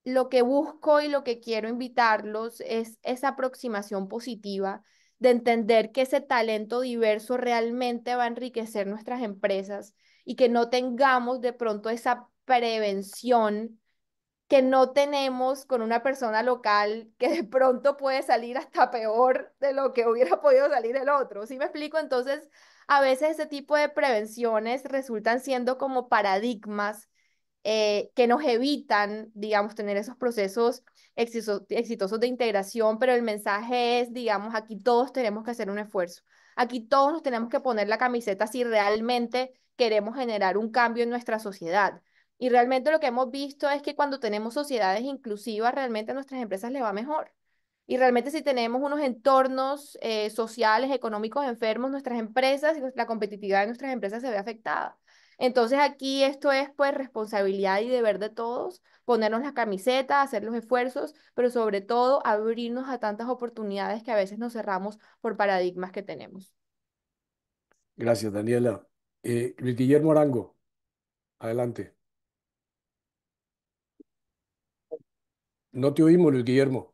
lo que busco y lo que quiero invitarlos es esa aproximación positiva de entender que ese talento diverso realmente va a enriquecer nuestras empresas y que no tengamos de pronto esa prevención que no tenemos con una persona local que de pronto puede salir hasta peor de lo que hubiera podido salir el otro. ¿Sí me explico? Entonces, a veces ese tipo de prevenciones resultan siendo como paradigmas eh, que nos evitan, digamos, tener esos procesos exitosos de integración, pero el mensaje es, digamos, aquí todos tenemos que hacer un esfuerzo. Aquí todos nos tenemos que poner la camiseta si realmente queremos generar un cambio en nuestra sociedad. Y realmente lo que hemos visto es que cuando tenemos sociedades inclusivas, realmente a nuestras empresas les va mejor. Y realmente si tenemos unos entornos eh, sociales, económicos enfermos, nuestras empresas y pues, la competitividad de nuestras empresas se ve afectada. Entonces aquí esto es pues responsabilidad y deber de todos, ponernos la camiseta, hacer los esfuerzos, pero sobre todo abrirnos a tantas oportunidades que a veces nos cerramos por paradigmas que tenemos. Gracias, Daniela. Eh, Luis Guillermo Arango, adelante. No te oímos, Luis Guillermo.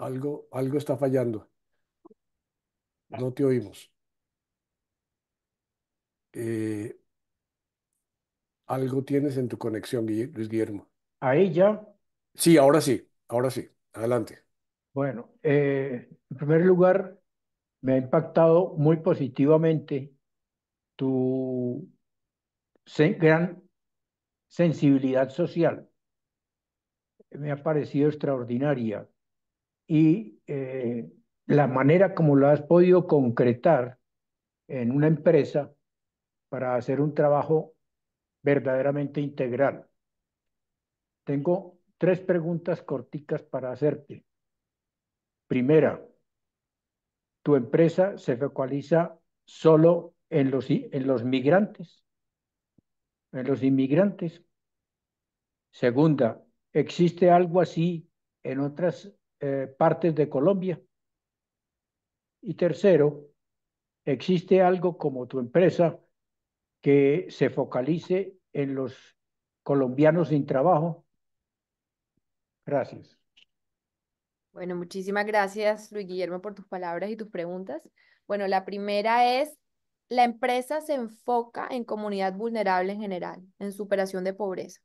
Algo, está fallando. No te oímos. Eh, algo tienes en tu conexión, Luis Guillermo. Ahí ya. Sí, ahora sí, ahora sí. Adelante. Bueno, eh, en primer lugar, me ha impactado muy positivamente tu gran sensibilidad social. Me ha parecido extraordinaria y eh, la manera como lo has podido concretar en una empresa para hacer un trabajo verdaderamente integral. Tengo tres preguntas corticas para hacerte. Primera, ¿tu empresa se focaliza solo en los, en los migrantes? En los inmigrantes. Segunda, ¿existe algo así en otras eh, partes de Colombia. Y tercero, existe algo como tu empresa que se focalice en los colombianos sin trabajo. Gracias. Bueno, muchísimas gracias, Luis Guillermo, por tus palabras y tus preguntas. Bueno, la primera es, la empresa se enfoca en comunidad vulnerable en general, en superación de pobreza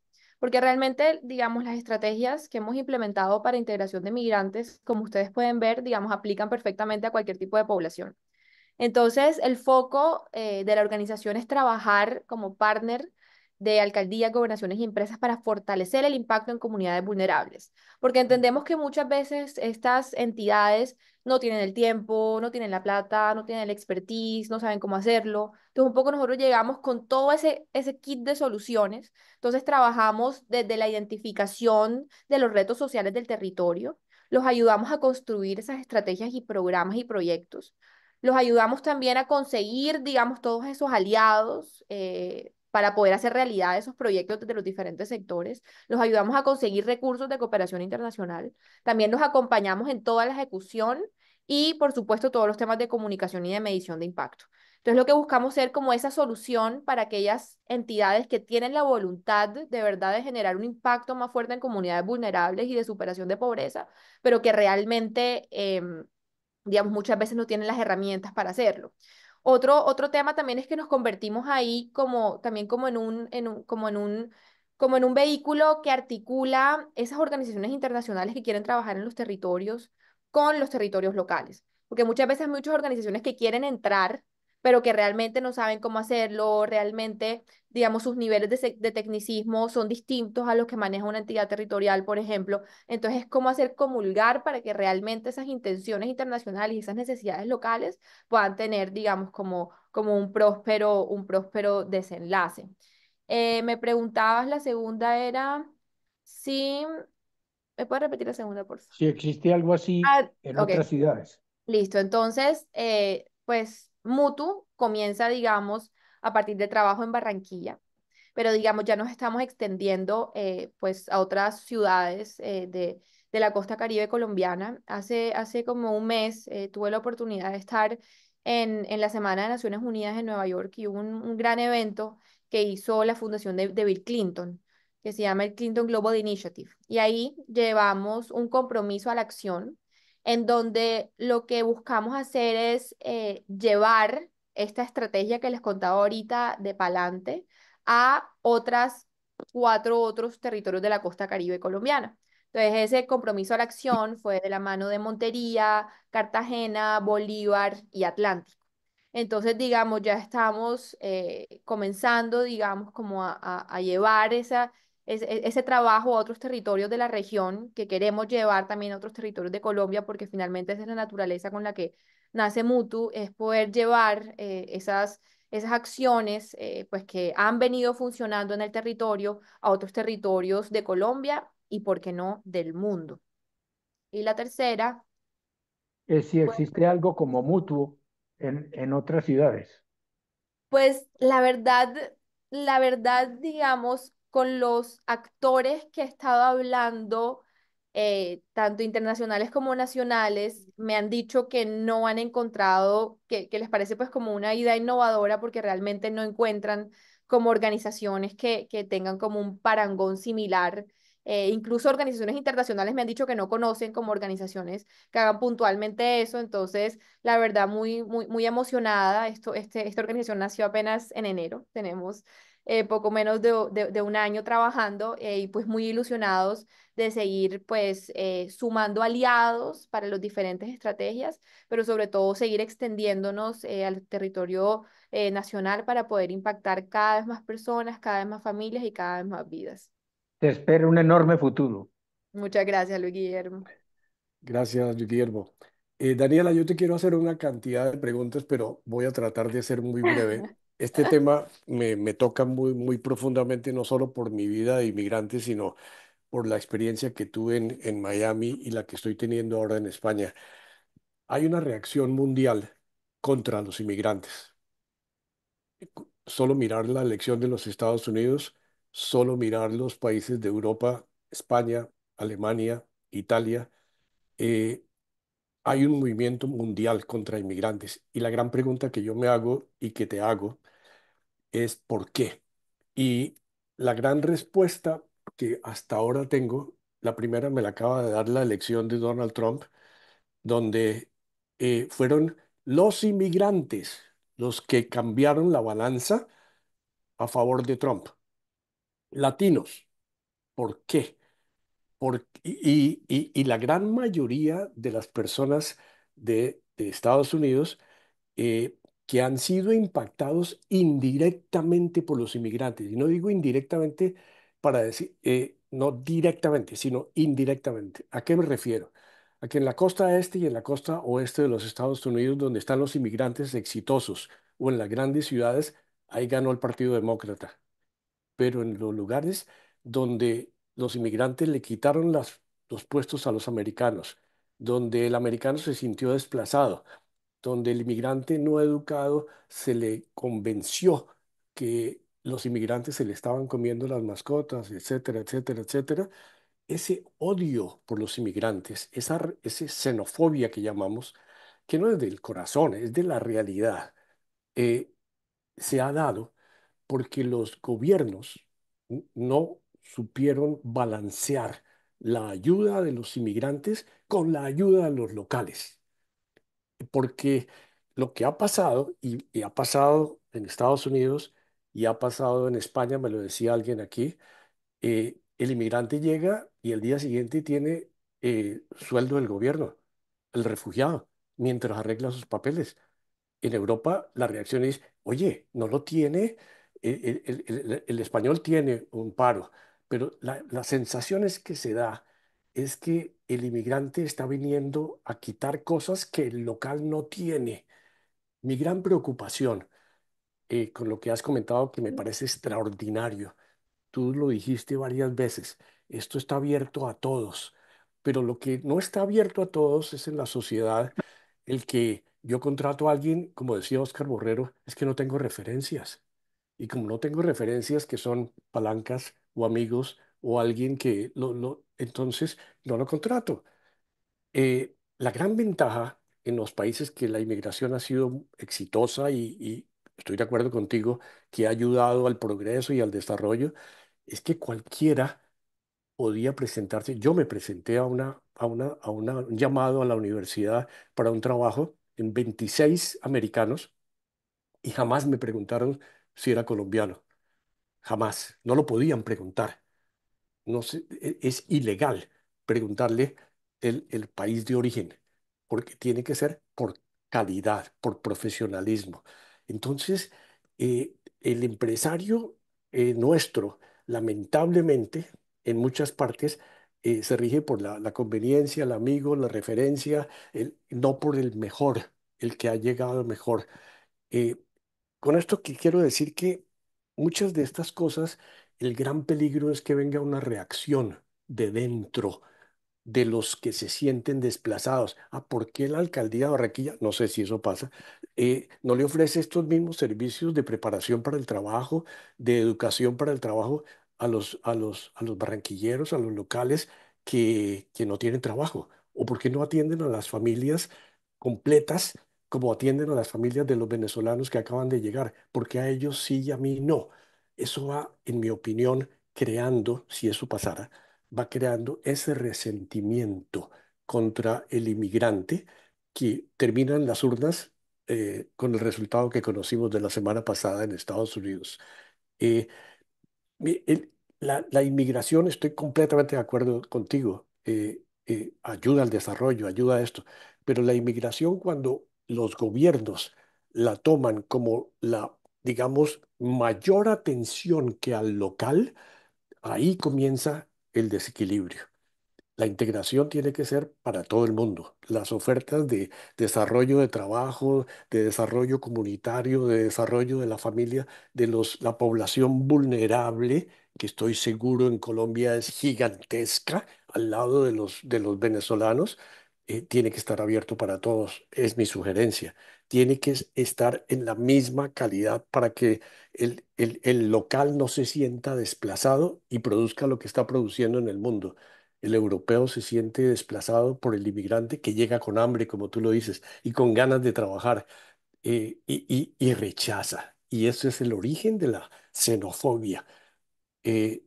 porque realmente, digamos, las estrategias que hemos implementado para integración de migrantes, como ustedes pueden ver, digamos, aplican perfectamente a cualquier tipo de población. Entonces, el foco eh, de la organización es trabajar como partner de alcaldías, gobernaciones y empresas para fortalecer el impacto en comunidades vulnerables, porque mm. entendemos que muchas veces estas entidades no tienen el tiempo, no tienen la plata, no tienen el expertise, no saben cómo hacerlo. Entonces, un poco nosotros llegamos con todo ese, ese kit de soluciones. Entonces, trabajamos desde la identificación de los retos sociales del territorio, los ayudamos a construir esas estrategias y programas y proyectos. Los ayudamos también a conseguir, digamos, todos esos aliados eh, para poder hacer realidad esos proyectos de los diferentes sectores. Los ayudamos a conseguir recursos de cooperación internacional. También los acompañamos en toda la ejecución y, por supuesto, todos los temas de comunicación y de medición de impacto. Entonces, lo que buscamos ser como esa solución para aquellas entidades que tienen la voluntad de verdad de generar un impacto más fuerte en comunidades vulnerables y de superación de pobreza, pero que realmente... Em, digamos, muchas veces no tienen las herramientas para hacerlo. Otro, tema también es que nos convertimos ahí como también como en un, como en un como en un vehículo que articula esas organizaciones internacionales que quieren trabajar en los territorios con los territorios locales. Porque muchas veces muchas organizaciones que quieren entrar pero que realmente no saben cómo hacerlo, realmente, digamos, sus niveles de, tecnicismo son distintos a los que maneja una entidad territorial, por ejemplo. Entonces, cómo hacer comulgar para que realmente esas intenciones internacionales y esas necesidades locales puedan tener, digamos, como, como un, próspero, un próspero desenlace. Eh, me preguntabas, la segunda era si... ¿Me puedes repetir la segunda, por favor? Si existe algo así ah, en otras ciudades. Listo, entonces, eh, pues Mutu comienza, digamos, a partir de trabajo en Barranquilla, pero digamos, ya nos estamos extendiendo eh, pues a otras ciudades eh, de, la costa caribe colombiana. Hace, hace como un mes eh, tuve la oportunidad de estar en, la Semana de Naciones Unidas en Nueva York y hubo un, gran evento que hizo la fundación de, de Bill Clinton, que se llama el Clinton Global Initiative. Y ahí llevamos un compromiso a la acción en donde lo que buscamos hacer es eh, llevar esta estrategia que les contaba ahorita de Palante a otras cuatro otros territorios de la costa caribe colombiana. Entonces, ese compromiso a la acción fue de la mano de Montería, Cartagena, Bolívar y Atlántico. Entonces, digamos, ya estamos eh, comenzando, digamos, como a llevar esa, ese, ese trabajo a otros territorios de la región que queremos llevar también a otros territorios de Colombia, porque finalmente esa es la naturaleza con la que nace Mutu, es poder llevar eh, esas, esas acciones eh, pues que han venido funcionando en el territorio a otros territorios de Colombia y, por qué no, del mundo. Y la tercera. Es si existe algo como Mutu en, en otras ciudades. Pues la verdad, la verdad, digamos, con los actores que he estado hablando, eh, tanto internacionales como nacionales, me han dicho que no han encontrado, que, que les parece pues como una idea innovadora porque realmente no encuentran como organizaciones que, que tengan como un parangón similar. Eh, incluso organizaciones internacionales me han dicho que no conocen como organizaciones que hagan puntualmente eso. Entonces, la verdad, muy, muy, muy emocionada. Esto, este, esta organización nació apenas en enero. Tenemos eh, poco menos de, de, de, un año trabajando eh, y pues muy ilusionados de seguir pues eh, sumando aliados para las diferentes estrategias, pero sobre todo seguir extendiéndonos al territorio nacional para poder impactar cada vez más personas, cada vez más familias y cada vez más vidas. Te espero un enorme futuro. Muchas gracias, Luis Guillermo. Gracias, Luis Guillermo. Daniela, yo te quiero hacer una cantidad de preguntas, pero voy a tratar de ser muy breve. este tema me, toca muy, muy profundamente, no solo por mi vida de inmigrante, sino por la experiencia que tuve en, Miami y la que estoy teniendo ahora en España. Hay una reacción mundial contra los inmigrantes. Solo mirar la elección de los Estados Unidos, solo mirar los países de Europa, España, Alemania, Italia, eh, hay un movimiento mundial contra inmigrantes y la gran pregunta que yo me hago y que te hago es ¿por qué? Y la gran respuesta que hasta ahora tengo, la primera me la acaba de dar la elección de Donald Trump, donde eh, fueron los inmigrantes los que cambiaron la balanza a favor de Trump. Latinos, ¿por qué? y, la gran mayoría de las personas de, Estados Unidos eh, que han sido impactados indirectamente por los inmigrantes, y no digo indirectamente para decir, eh, no directamente, sino indirectamente. ¿A qué me refiero? A que en la costa este y en la costa oeste de los Estados Unidos, donde están los inmigrantes exitosos, o en las grandes ciudades, ahí ganó el Partido Demócrata. Pero en los lugares donde los inmigrantes le quitaron los puestos a los americanos, donde el americano se sintió desplazado, donde el inmigrante no educado se le convenció que los inmigrantes se le estaban comiendo las mascotas, etcétera, etcétera, etcétera. Ese odio por los inmigrantes, esa xenofobia que llamamos, que no es del corazón, es de la realidad, eh, se ha dado porque los gobiernos no supieron balancear la ayuda de los inmigrantes con la ayuda de los locales. Porque lo que ha pasado, y, ha pasado en Estados Unidos y ha pasado en España, me lo decía alguien aquí, eh, el inmigrante llega y el día siguiente tiene eh, sueldo del gobierno, el refugiado, mientras arregla sus papeles. En Europa la reacción es, oye, no lo tiene, eh, el, el, el español tiene un paro, pero las sensaciones que se da es que el inmigrante está viniendo a quitar cosas que el local no tiene. Mi gran preocupación eh, con lo que has comentado, que me parece extraordinario, tú lo dijiste varias veces, esto está abierto a todos, pero lo que no está abierto a todos es en la sociedad el que yo contrato a alguien, como decía Oscar Borrero, es que no tengo referencias. Y como no tengo referencias que son palancas o amigos o alguien que lo, entonces no lo contrato. Eh, la gran ventaja en los países que la inmigración ha sido exitosa y, estoy de acuerdo contigo que ha ayudado al progreso y al desarrollo es que cualquiera podía presentarse. Yo me presenté a una, a una, a un llamado a la universidad para un trabajo en 26 americanos y jamás me preguntaron si era colombiano. Jamás. No lo podían preguntar. No e, es ilegal preguntarle el, país de origen, porque tiene que ser por calidad, por profesionalismo. Entonces, eh, el empresario eh, nuestro, lamentablemente, en muchas partes, eh, se rige por la, conveniencia, el amigo, la referencia, no por el mejor, el que ha llegado mejor. con esto quiero decir que Muchas de estas cosas, el gran peligro es que venga una reacción de dentro de los que se sienten desplazados. Ah, ¿por qué la alcaldía de Barranquilla, no sé si eso pasa, eh, no le ofrece estos mismos servicios de preparación para el trabajo, de educación para el trabajo a los, a los, a los barranquilleros, a los locales que, que no tienen trabajo? ¿O por qué no atienden a las familias completas como atienden a las familias de los venezolanos que acaban de llegar, porque a ellos sí y a mí no. Eso va, en mi opinión, creando, si eso pasara, va creando ese resentimiento contra el inmigrante que terminan las urnas eh, con el resultado que conocimos de la semana pasada en Estados Unidos. Eh, la, inmigración, estoy completamente de acuerdo contigo, eh, ayuda al desarrollo, ayuda a esto, pero la inmigración cuando los gobiernos la toman como la, digamos, mayor atención que al local, ahí comienza el desequilibrio. La integración tiene que ser para todo el mundo. Las ofertas de desarrollo de trabajo, de desarrollo comunitario, de desarrollo de la familia, de los, la población vulnerable, que estoy seguro en Colombia es gigantesca, al lado de los, de los venezolanos, eh, tiene que estar abierto para todos, es mi sugerencia. Tiene que estar en la misma calidad para que el, el, local no se sienta desplazado y produzca lo que está produciendo en el mundo. El europeo se siente desplazado por el inmigrante que llega con hambre, como tú lo dices, y con ganas de trabajar eh, y, rechaza. Y eso es el origen de la xenofobia. Eh,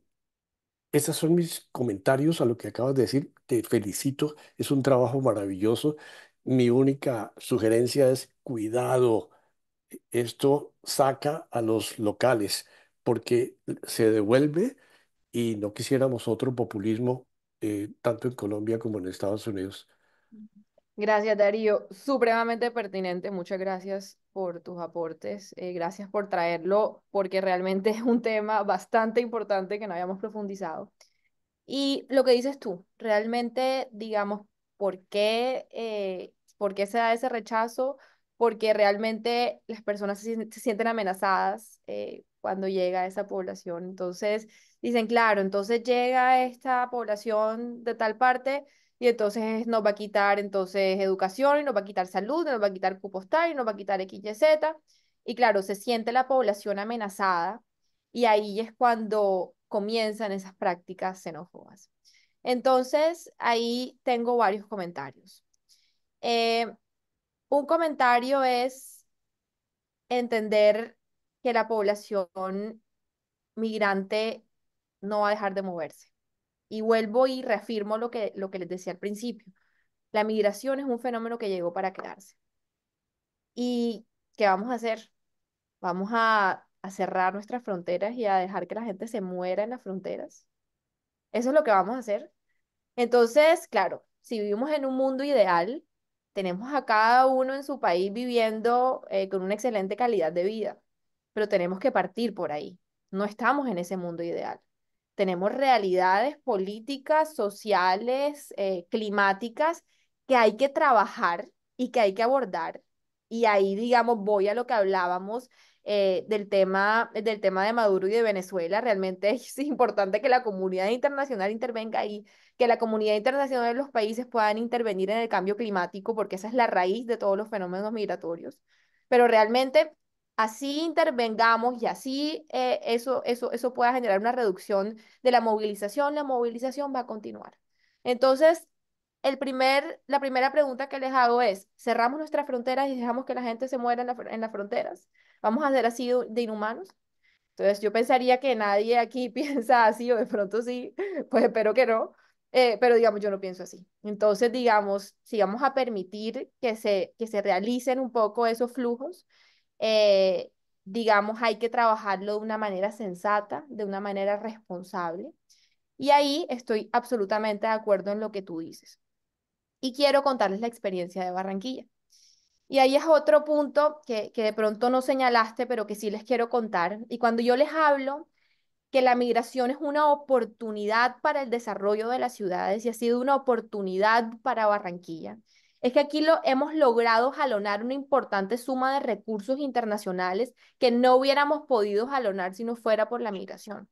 esos son mis comentarios a lo que acabas de decir te felicito, es un trabajo maravilloso. Mi única sugerencia es cuidado, esto saca a los locales porque se devuelve y no quisiéramos otro populismo eh, tanto en Colombia como en Estados Unidos. Gracias, Darío. Supremamente pertinente. Muchas gracias por tus aportes. Eh, gracias por traerlo, porque realmente es un tema bastante importante que no habíamos profundizado. Y lo que dices tú, realmente, digamos, ¿por qué, eh, ¿por qué se da ese rechazo? Porque realmente las personas se, sienten amenazadas eh, cuando llega esa población. Entonces, dicen, claro, entonces llega esta población de tal parte y entonces nos va a quitar entonces educación y nos va a quitar salud, nos va a quitar cupos tal y nos va a quitar XYZ. Y claro, se siente la población amenazada y ahí es cuando comienzan esas prácticas xenófobas. Entonces, ahí tengo varios comentarios. Eh, un comentario es entender que la población migrante no va a dejar de moverse. Y vuelvo y reafirmo lo que, lo que les decía al principio. La migración es un fenómeno que llegó para quedarse. ¿Y qué vamos a hacer? Vamos a a cerrar nuestras fronteras y a dejar que la gente se muera en las fronteras. Eso es lo que vamos a hacer. Entonces, claro, si vivimos en un mundo ideal, tenemos a cada uno en su país viviendo eh, con una excelente calidad de vida, pero tenemos que partir por ahí. No estamos en ese mundo ideal. Tenemos realidades políticas, sociales, eh, climáticas que hay que trabajar y que hay que abordar. Y ahí, digamos, voy a lo que hablábamos eh, del, tema, del tema de Maduro y de Venezuela. Realmente es importante que la comunidad internacional intervenga ahí, que la comunidad internacional de los países puedan intervenir en el cambio climático, porque esa es la raíz de todos los fenómenos migratorios. Pero realmente así intervengamos y así eh, eso, eso, eso pueda generar una reducción de la movilización, la movilización va a continuar. Entonces, el primer, la primera pregunta que les hago es, ¿cerramos nuestras fronteras y dejamos que la gente se muera en, en las fronteras? ¿Vamos a ser así de inhumanos? Entonces yo pensaría que nadie aquí piensa así o de pronto sí, pues espero que no, eh, pero digamos yo no pienso así. Entonces digamos, si vamos a permitir que se, que se realicen un poco esos flujos, eh, digamos hay que trabajarlo de una manera sensata, de una manera responsable. Y ahí estoy absolutamente de acuerdo en lo que tú dices y quiero contarles la experiencia de Barranquilla. Y ahí es otro punto que, de pronto no señalaste, pero que sí les quiero contar. Y cuando yo les hablo que la migración es una oportunidad para el desarrollo de las ciudades y ha sido una oportunidad para Barranquilla, es que aquí lo hemos logrado jalonar una importante suma de recursos internacionales que no hubiéramos podido jalonar si no fuera por la migración.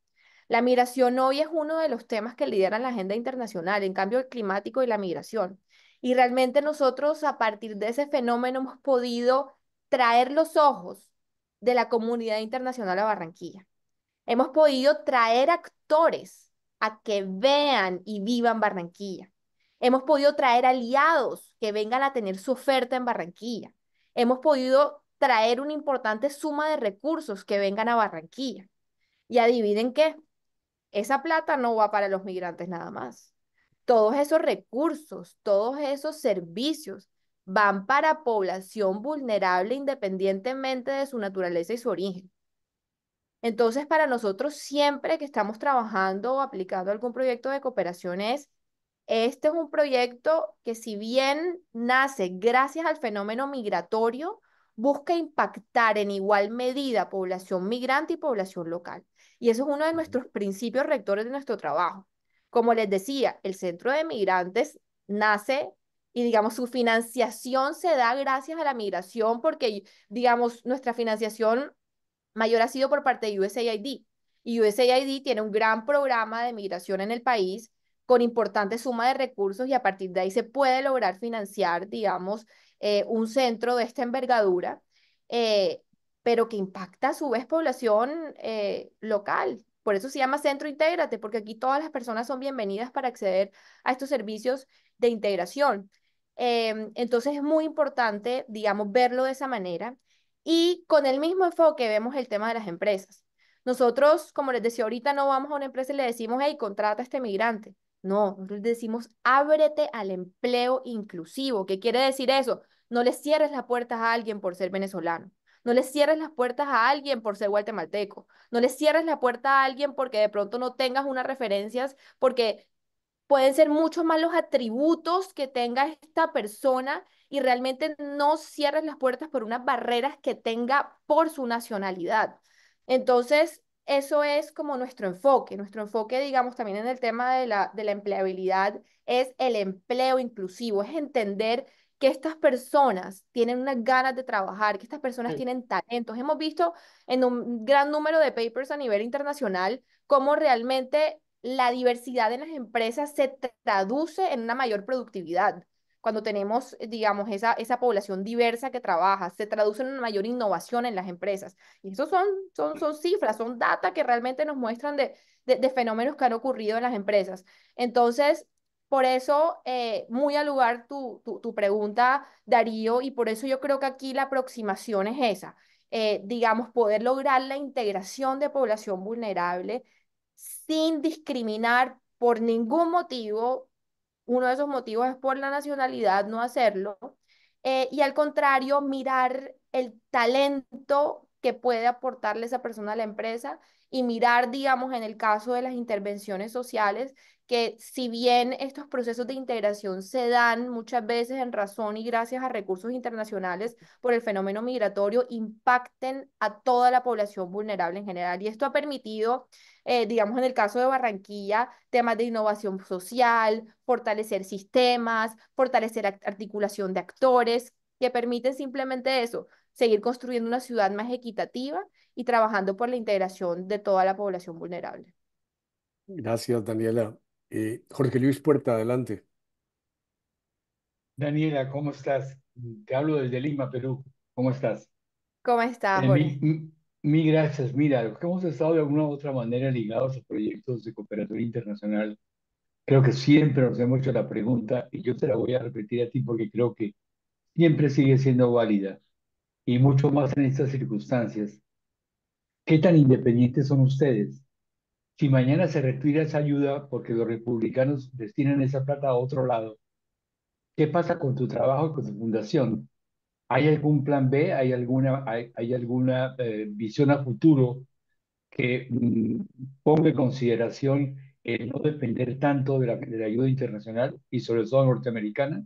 La migración hoy es uno de los temas que lideran la agenda internacional, en cambio el climático y la migración. Y realmente nosotros a partir de ese fenómeno hemos podido traer los ojos de la comunidad internacional a Barranquilla. Hemos podido traer actores a que vean y vivan Barranquilla. Hemos podido traer aliados que vengan a tener su oferta en Barranquilla. Hemos podido traer una importante suma de recursos que vengan a Barranquilla. Y adivinen qué, esa plata no va para los migrantes nada más todos esos recursos, todos esos servicios van para población vulnerable independientemente de su naturaleza y su origen. Entonces, para nosotros siempre que estamos trabajando o aplicando algún proyecto de cooperación es, este es un proyecto que si bien nace gracias al fenómeno migratorio, busca impactar en igual medida población migrante y población local. Y eso es uno de nuestros principios rectores de nuestro trabajo. Como les decía, el Centro de Migrantes nace y digamos su financiación se da gracias a la migración porque digamos nuestra financiación mayor ha sido por parte de USAID. Y USAID tiene un gran programa de migración en el país con importante suma de recursos y a partir de ahí se puede lograr financiar, digamos, eh, un centro de esta envergadura, eh, pero que impacta a su vez población eh, local, por eso se llama Centro Intégrate, porque aquí todas las personas son bienvenidas para acceder a estos servicios de integración. Em, entonces es muy importante, digamos, verlo de esa manera. Y con el mismo enfoque vemos el tema de las empresas. Nosotros, como les decía ahorita, no vamos a una empresa y le decimos, hey, contrata a este migrante. No, nosotros decimos, ábrete al empleo inclusivo. ¿Qué quiere decir eso? No le cierres la puerta a alguien por ser venezolano. No le cierres las puertas a alguien por ser guatemalteco. No le cierres la puerta a alguien porque de pronto no tengas unas referencias, porque pueden ser muchos más los atributos que tenga esta persona y realmente no cierres las puertas por unas barreras que tenga por su nacionalidad. Entonces, eso es como nuestro enfoque. Nuestro enfoque, digamos, también en el tema de la, de la empleabilidad es el empleo inclusivo, es entender que estas personas tienen unas ganas de trabajar, que estas personas tienen talentos. Hemos visto en un gran número de papers a nivel internacional cómo realmente la diversidad en las empresas se traduce en una mayor productividad. Cuando tenemos, eh, digamos, esa, esa población diversa que trabaja, se traduce en una mayor innovación en las empresas. Y eso son, son, son cifras, son data que realmente nos muestran de fenómenos que han ocurrido en las empresas. Entonces, por eso, eh, muy al lugar tu, pregunta, Darío, y por eso yo creo que aquí la aproximación es esa, eh, digamos, poder lograr la integración de población vulnerable sin discriminar por ningún motivo, uno de esos motivos es por la nacionalidad, no hacerlo, eh, y al contrario, mirar el talento que puede aportarle esa persona a la empresa y mirar, digamos, en el caso de las intervenciones sociales, que si bien estos procesos de integración se dan muchas veces en razón y gracias a recursos internacionales por el fenómeno migratorio, impacten a toda la población vulnerable en general. Y esto ha permitido, eh, digamos, en el caso de Barranquilla, temas de innovación social, fortalecer sistemas, fortalecer articulación de actores que permiten simplemente eso, seguir construyendo una ciudad más equitativa y trabajando por la integración de toda la población vulnerable. Gracias, Daniela. Eh, Jorge Luis Puerta, adelante. Daniela, ¿cómo estás? Te hablo desde Lima, Perú. ¿Cómo estás? ¿Cómo estás, eh, Jorge? Mi, gracias. Mira, que hemos estado de alguna u otra manera ligados a proyectos de cooperación internacional. Creo que siempre nos hemos hecho la pregunta y yo te la voy a repetir a ti porque creo que siempre sigue siendo válida y mucho más en estas circunstancias. ¿Qué tan independientes son ustedes? Si mañana se retira esa ayuda porque los republicanos destinan esa plata a otro lado, ¿qué pasa con tu trabajo y con tu fundación? ¿Hay algún plan B? ¿Hay alguna, eh, visión a futuro que mm, ponga en consideración el no depender tanto de la ayuda internacional y sobre todo norteamericana?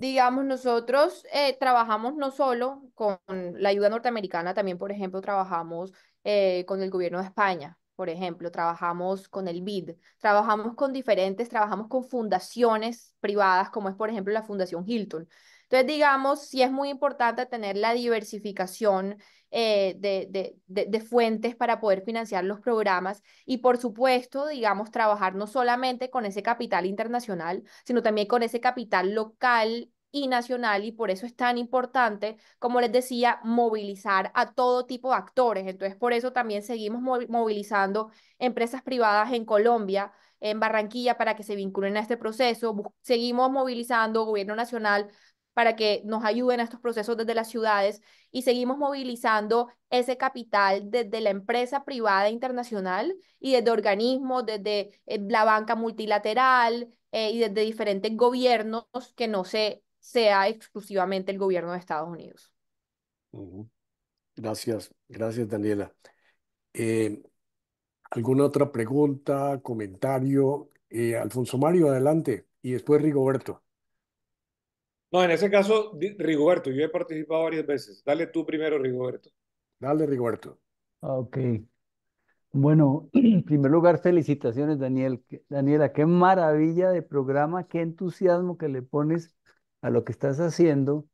digamos, nosotros eh, trabajamos no solo con la ayuda norteamericana, también, por ejemplo, trabajamos eh, con el gobierno de España, por ejemplo, trabajamos con el BID, trabajamos con diferentes, trabajamos con fundaciones privadas, como es, por ejemplo, la Fundación Hilton. Entonces, digamos, sí es muy importante tener la diversificación eh, de, de, de, de, fuentes para poder financiar los programas y, por supuesto, digamos, trabajar no solamente con ese capital internacional, sino también con ese capital local y nacional y por eso es tan importante, como les decía, movilizar a todo tipo de actores. Entonces, por eso también seguimos movilizando empresas privadas en Colombia, en Barranquilla para que se vinculen a este proceso. Seguimos movilizando gobierno nacional para que nos ayuden a estos procesos desde las ciudades y seguimos movilizando ese capital desde la empresa privada internacional y desde organismos, desde eh, la banca multilateral eh, y desde diferentes gobiernos que no sea exclusivamente el gobierno de Estados Unidos. Gracias, gracias Daniela. Eh, ¿Alguna otra pregunta, comentario? Alfonso Mario, adelante, y después Rigoberto. No, en ese caso, Rigoberto, yo he participado varias veces. Dale tú primero, Rigoberto. Dale, Rigoberto. Ah, ok. Bueno, en primer lugar, felicitaciones, Daniel. Daniela, qué maravilla de programa, qué entusiasmo que le pones a lo que estás haciendo.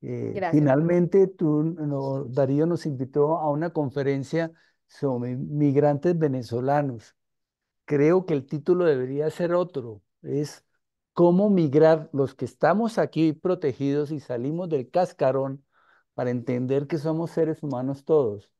Eh, finalmente, tú, Darío nos invitó a una conferencia sobre migrantes venezolanos. Creo que el título debería ser otro. Es cómo migrar los que estamos aquí protegidos y salimos del cascarón para entender que somos seres humanos todos.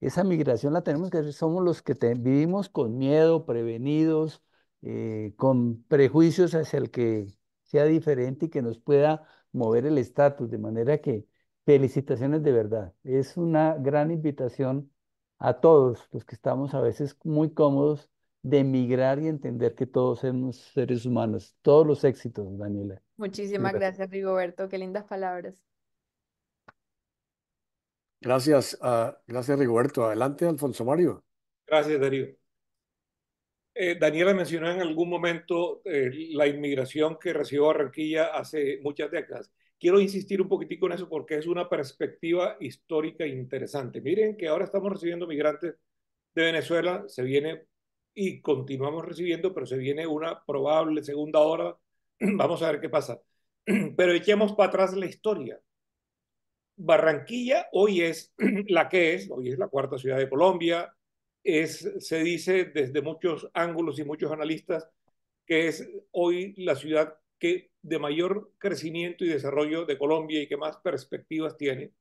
Esa migración la tenemos que hacer, somos los que vivimos con miedo, prevenidos, eh, con prejuicios hacia el que sea diferente y que nos pueda mover el estatus, de manera que felicitaciones de verdad. Es una gran invitación a todos los que estamos a veces muy cómodos de emigrar y entender que todos somos seres humanos. Todos los éxitos, Daniela. Muchísimas gracias, Rigoberto. Qué lindas palabras. Gracias, ah, gracias Rigoberto. Adelante, Alfonso Mario. Gracias, Darío. Eh, Daniela mencionó en algún momento eh, la inmigración que recibió Barranquilla hace muchas décadas. Quiero insistir un poquitico en eso porque es una perspectiva histórica interesante. Miren que ahora estamos recibiendo migrantes de Venezuela, se viene y continuamos recibiendo, pero se viene una probable segunda hora. Vamos a ver qué pasa. Pero echemos para atrás la historia. Barranquilla hoy es la que es, hoy es la cuarta ciudad de Colombia, es, se dice desde muchos ángulos y muchos analistas que es hoy la ciudad que de mayor crecimiento y desarrollo de Colombia y que más perspectivas tiene.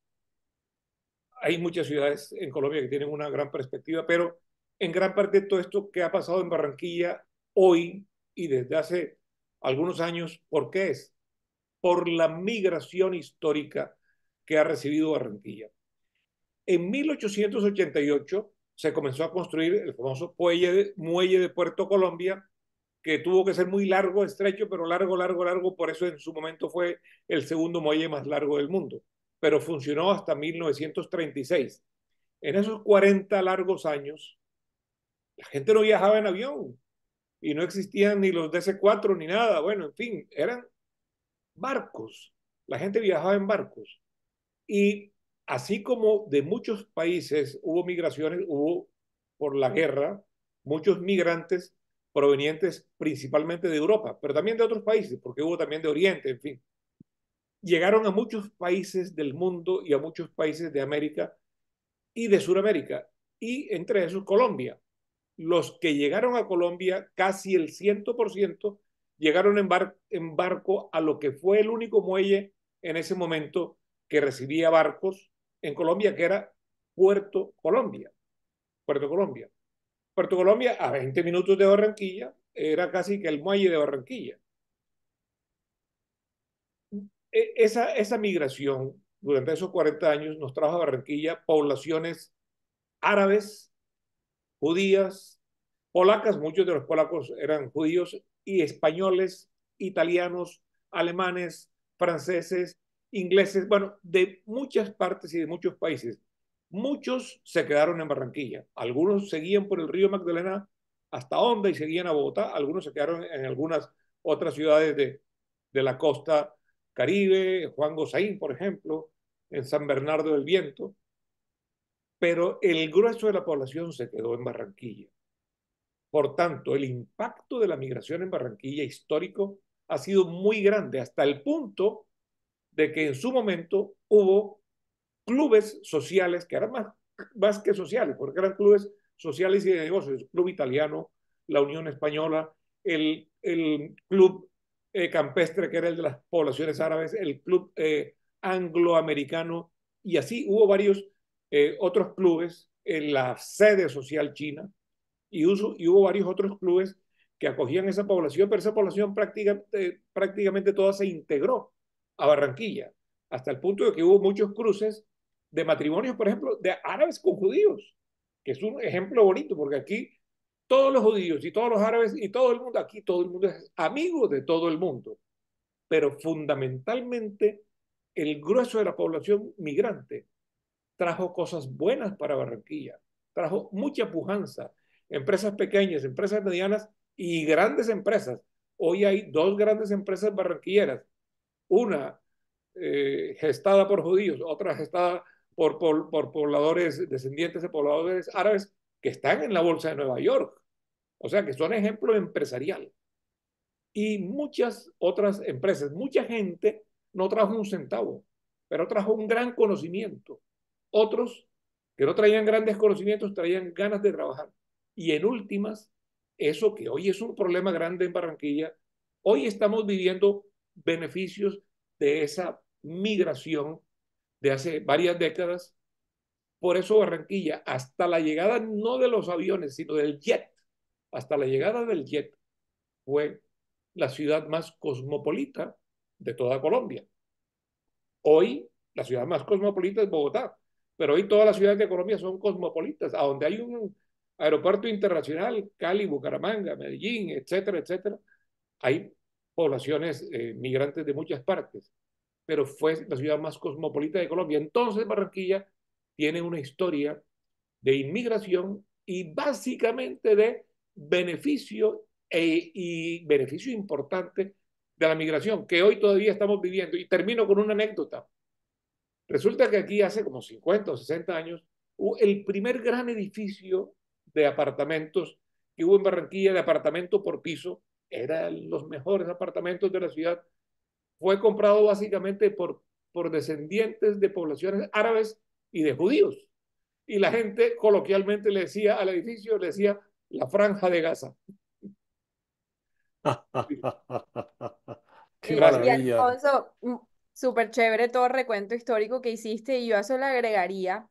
Hay muchas ciudades en Colombia que tienen una gran perspectiva, pero en gran parte de todo esto que ha pasado en Barranquilla hoy y desde hace algunos años, ¿por qué es? Por la migración histórica que ha recibido Barranquilla. En 1888 se comenzó a construir el famoso muelle de Puerto Colombia, que tuvo que ser muy largo, estrecho, pero largo, largo, largo, por eso en su momento fue el segundo muelle más largo del mundo, pero funcionó hasta 1936. En esos 40 largos años, la gente no viajaba en avión y no existían ni los DC-4 ni nada. Bueno, en fin, eran barcos. La gente viajaba en barcos. Y así como de muchos países hubo migraciones, hubo por la guerra muchos migrantes provenientes principalmente de Europa, pero también de otros países, porque hubo también de Oriente, en fin. Llegaron a muchos países del mundo y a muchos países de América y de Sudamérica, y entre esos Colombia los que llegaron a Colombia, casi el 100%, llegaron en, en barco a lo que fue el único muelle en ese momento que recibía barcos en Colombia, que era Puerto Colombia. Puerto Colombia. Puerto Colombia, a 20 minutos de Barranquilla, era casi que el muelle de Barranquilla. E, esa, esa migración durante esos 40 años nos trajo a Barranquilla poblaciones árabes, judías, polacas, muchos de los polacos eran judíos, y españoles, italianos, alemanes, franceses, ingleses, bueno, de muchas partes y de muchos países. Muchos se quedaron en Barranquilla, algunos seguían por el río Magdalena hasta Honda y seguían a Bogotá, algunos se quedaron en algunas otras ciudades de, la costa caribe, Juan Gosaín, por ejemplo, en San Bernardo del Viento, pero el grueso de la población se quedó en Barranquilla. Por tanto, el impacto de la migración en Barranquilla histórico ha sido muy grande, hasta el punto de que en su momento hubo clubes sociales, que eran más, que sociales, porque eran clubes sociales y de negocios, el Club Italiano, la Unión Española, el, Club eh, Campestre, que era el de las poblaciones árabes, el Club eh, Angloamericano, y así hubo varios eh, otros clubes en la sede social china y, hubo varios otros clubes que acogían esa población, pero esa población prácticamente, prácticamente toda se integró a Barranquilla, hasta el punto de que hubo muchos cruces de matrimonios, por ejemplo, de árabes con judíos, que es un ejemplo bonito, porque aquí todos los judíos y todos los árabes y todo el mundo, aquí todo el mundo es amigo de todo el mundo, pero fundamentalmente el grueso de la población migrante trajo cosas buenas para Barranquilla, trajo mucha pujanza. Empresas pequeñas, empresas medianas y grandes empresas. Hoy hay dos grandes empresas barranquilleras, una eh, gestada por judíos, otra gestada por, por, por, pobladores, descendientes de pobladores árabes que están en la Bolsa de Nueva York. O sea que son ejemplo empresarial. Y muchas otras empresas, mucha gente no trajo un centavo, pero trajo un gran conocimiento, otros que no traían grandes conocimientos, traían ganas de trabajar. Y en últimas, eso que hoy es un problema grande en Barranquilla, hoy estamos viviendo beneficios de esa migración de hace varias décadas. Por eso Barranquilla, hasta la llegada no de los aviones, sino del jet, hasta la llegada del jet, fue la ciudad más cosmopolita de toda Colombia. Hoy, la ciudad más cosmopolita es Bogotá, pero hoy todas las ciudades de Colombia son cosmopolitas, a donde hay un aeropuerto internacional, Cali, Bucaramanga, Medellín, etcétera, etcétera, hay poblaciones eh, migrantes de muchas partes, pero fue la ciudad más cosmopolita de Colombia. Entonces Barranquilla tiene una historia de inmigración y básicamente de beneficio eh, y beneficio importante de la migración que hoy todavía estamos viviendo. Y termino con una anécdota. Resulta que aquí hace como 50 o 60 años, el primer gran edificio de apartamentos que hubo en Barranquilla, de apartamento por piso, eran los mejores apartamentos de la ciudad, fue comprado básicamente por, por descendientes de poblaciones árabes y de judíos. Y la gente coloquialmente le decía al edificio, le decía la franja de Gaza. Qué maravilla. Súper chévere todo recuento histórico que hiciste y yo a eso le agregaría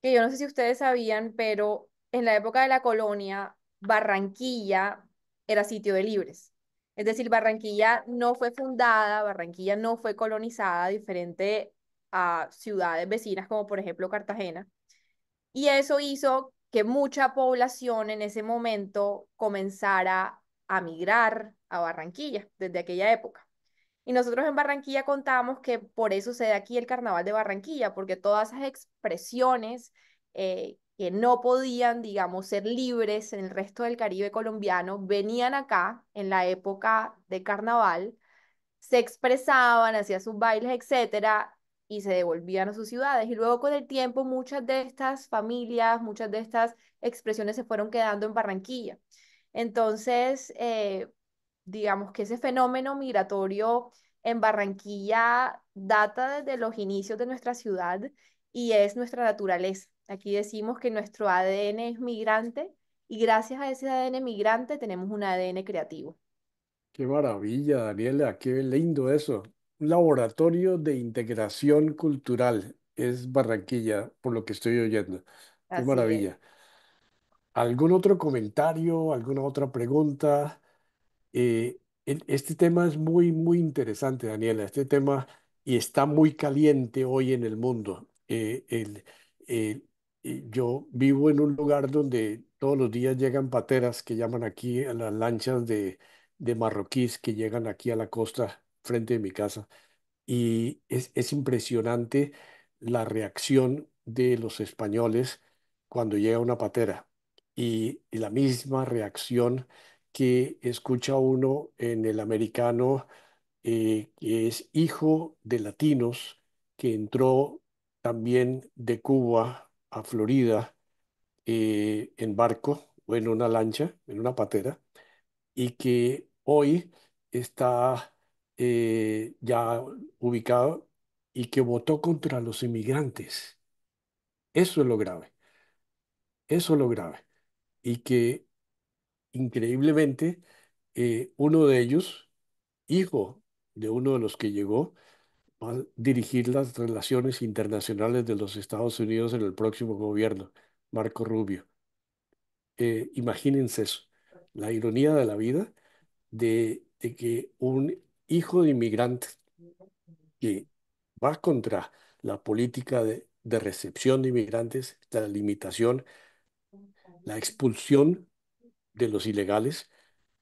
que yo no sé si ustedes sabían, pero en la época de la colonia, Barranquilla era sitio de libres. Es decir, Barranquilla no fue fundada, Barranquilla no fue colonizada, diferente a ciudades vecinas como por ejemplo Cartagena. Y eso hizo que mucha población en ese momento comenzara a migrar a Barranquilla desde aquella época. Y nosotros en Barranquilla contábamos que por eso se da aquí el Carnaval de Barranquilla, porque todas esas expresiones eh, que no podían, digamos, ser libres en el resto del Caribe colombiano, venían acá en la época de Carnaval, se expresaban, hacían sus bailes, etcétera, y se devolvían a sus ciudades. Y luego con el tiempo muchas de estas familias, muchas de estas expresiones se fueron quedando en Barranquilla. Entonces, eh, digamos que ese fenómeno migratorio en Barranquilla data desde los inicios de nuestra ciudad y es nuestra naturaleza. Aquí decimos que nuestro ADN es migrante y gracias a ese ADN migrante tenemos un ADN creativo. Qué maravilla, Daniela, qué lindo eso. Un laboratorio de integración cultural es Barranquilla, por lo que estoy oyendo. Qué maravilla. ¿Algún otro comentario, alguna otra pregunta? Eh, este tema es muy, muy interesante, Daniela. Este tema y está muy caliente hoy en el mundo. Eh, eh, yo vivo en un lugar donde todos los días llegan pateras que llaman aquí a las lanchas de, de marroquíes que llegan aquí a la costa frente de mi casa. Y es, es impresionante la reacción de los españoles cuando llega una patera y la misma reacción que escucha uno en el americano, eh, que es hijo de latinos, que entró también de Cuba a Florida eh, en barco o en una lancha, en una patera, y que hoy está eh, ya ubicado y que votó contra los inmigrantes. Eso es lo grave. Eso es lo grave. Y que increíblemente, eh, uno de ellos, hijo de uno de los que llegó, a dirigir las relaciones internacionales de los Estados Unidos en el próximo gobierno, Marco Rubio. Eh, imagínense eso, la ironía de la vida de, que un hijo de inmigrante que va contra la política de, de recepción de inmigrantes, la limitación, la expulsión de los ilegales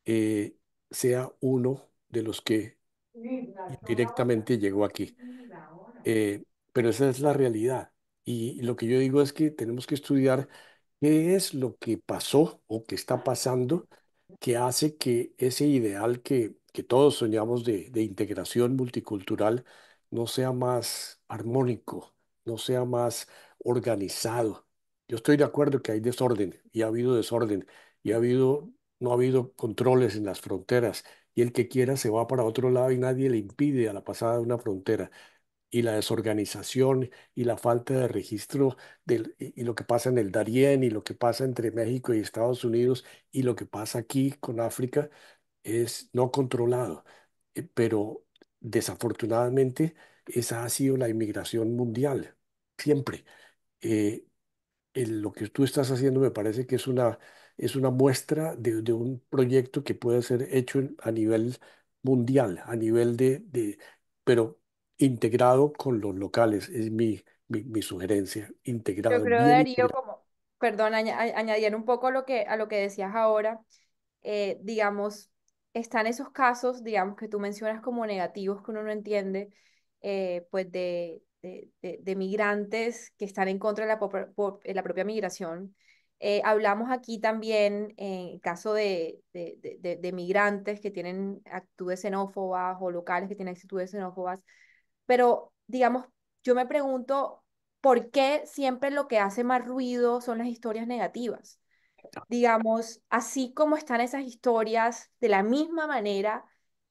eh, sea uno de los que directamente llegó aquí. Eh, pero esa es la realidad. Y lo que yo digo es que tenemos que estudiar qué es lo que pasó o que está pasando que hace que ese ideal que, todos soñamos de, de integración multicultural no sea más armónico, no sea más organizado. Yo estoy de acuerdo que hay desorden y ha habido desorden y ha habido, no ha habido controles en las fronteras y el que quiera se va para otro lado y nadie le impide a la pasada de una frontera. Y la desorganización y la falta de registro del, y, lo que pasa en el Darién y lo que pasa entre México y Estados Unidos y lo que pasa aquí con África es no controlado. Eh, pero desafortunadamente esa ha sido la inmigración mundial, siempre. Eh, lo que tú estás haciendo me parece que es una es una muestra de, un proyecto que puede ser hecho a nivel mundial, a nivel de, pero integrado con los locales, es mi, mi, sugerencia, integrado. Yo creo, Darío, como, perdón, añadir un poco a lo que, a lo que decías ahora, eh, digamos, están esos casos, digamos, que tú mencionas como negativos que uno no entiende, eh, pues de, de, migrantes que están en contra de la, eh, la propia migración, eh, hablamos aquí también eh, en caso de, de, de, de, migrantes que tienen actitudes xenófobas o locales que tienen actitudes xenófobas, pero digamos, yo me pregunto por qué siempre lo que hace más ruido son las historias negativas. Digamos, así como están esas historias, de la misma manera,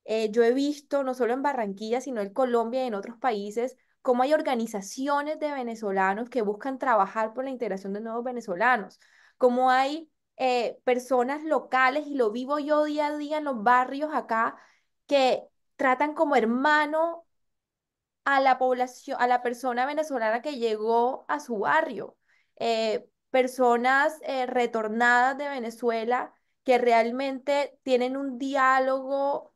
eh, yo he visto, no solo en Barranquilla, sino en Colombia y en otros países, cómo hay organizaciones de venezolanos que buscan trabajar por la integración de nuevos venezolanos como hay eh, personas locales, y lo vivo yo día a día en los barrios acá, que tratan como hermano a la población, a la persona venezolana que llegó a su barrio. Eh, personas eh, retornadas de Venezuela que realmente tienen un diálogo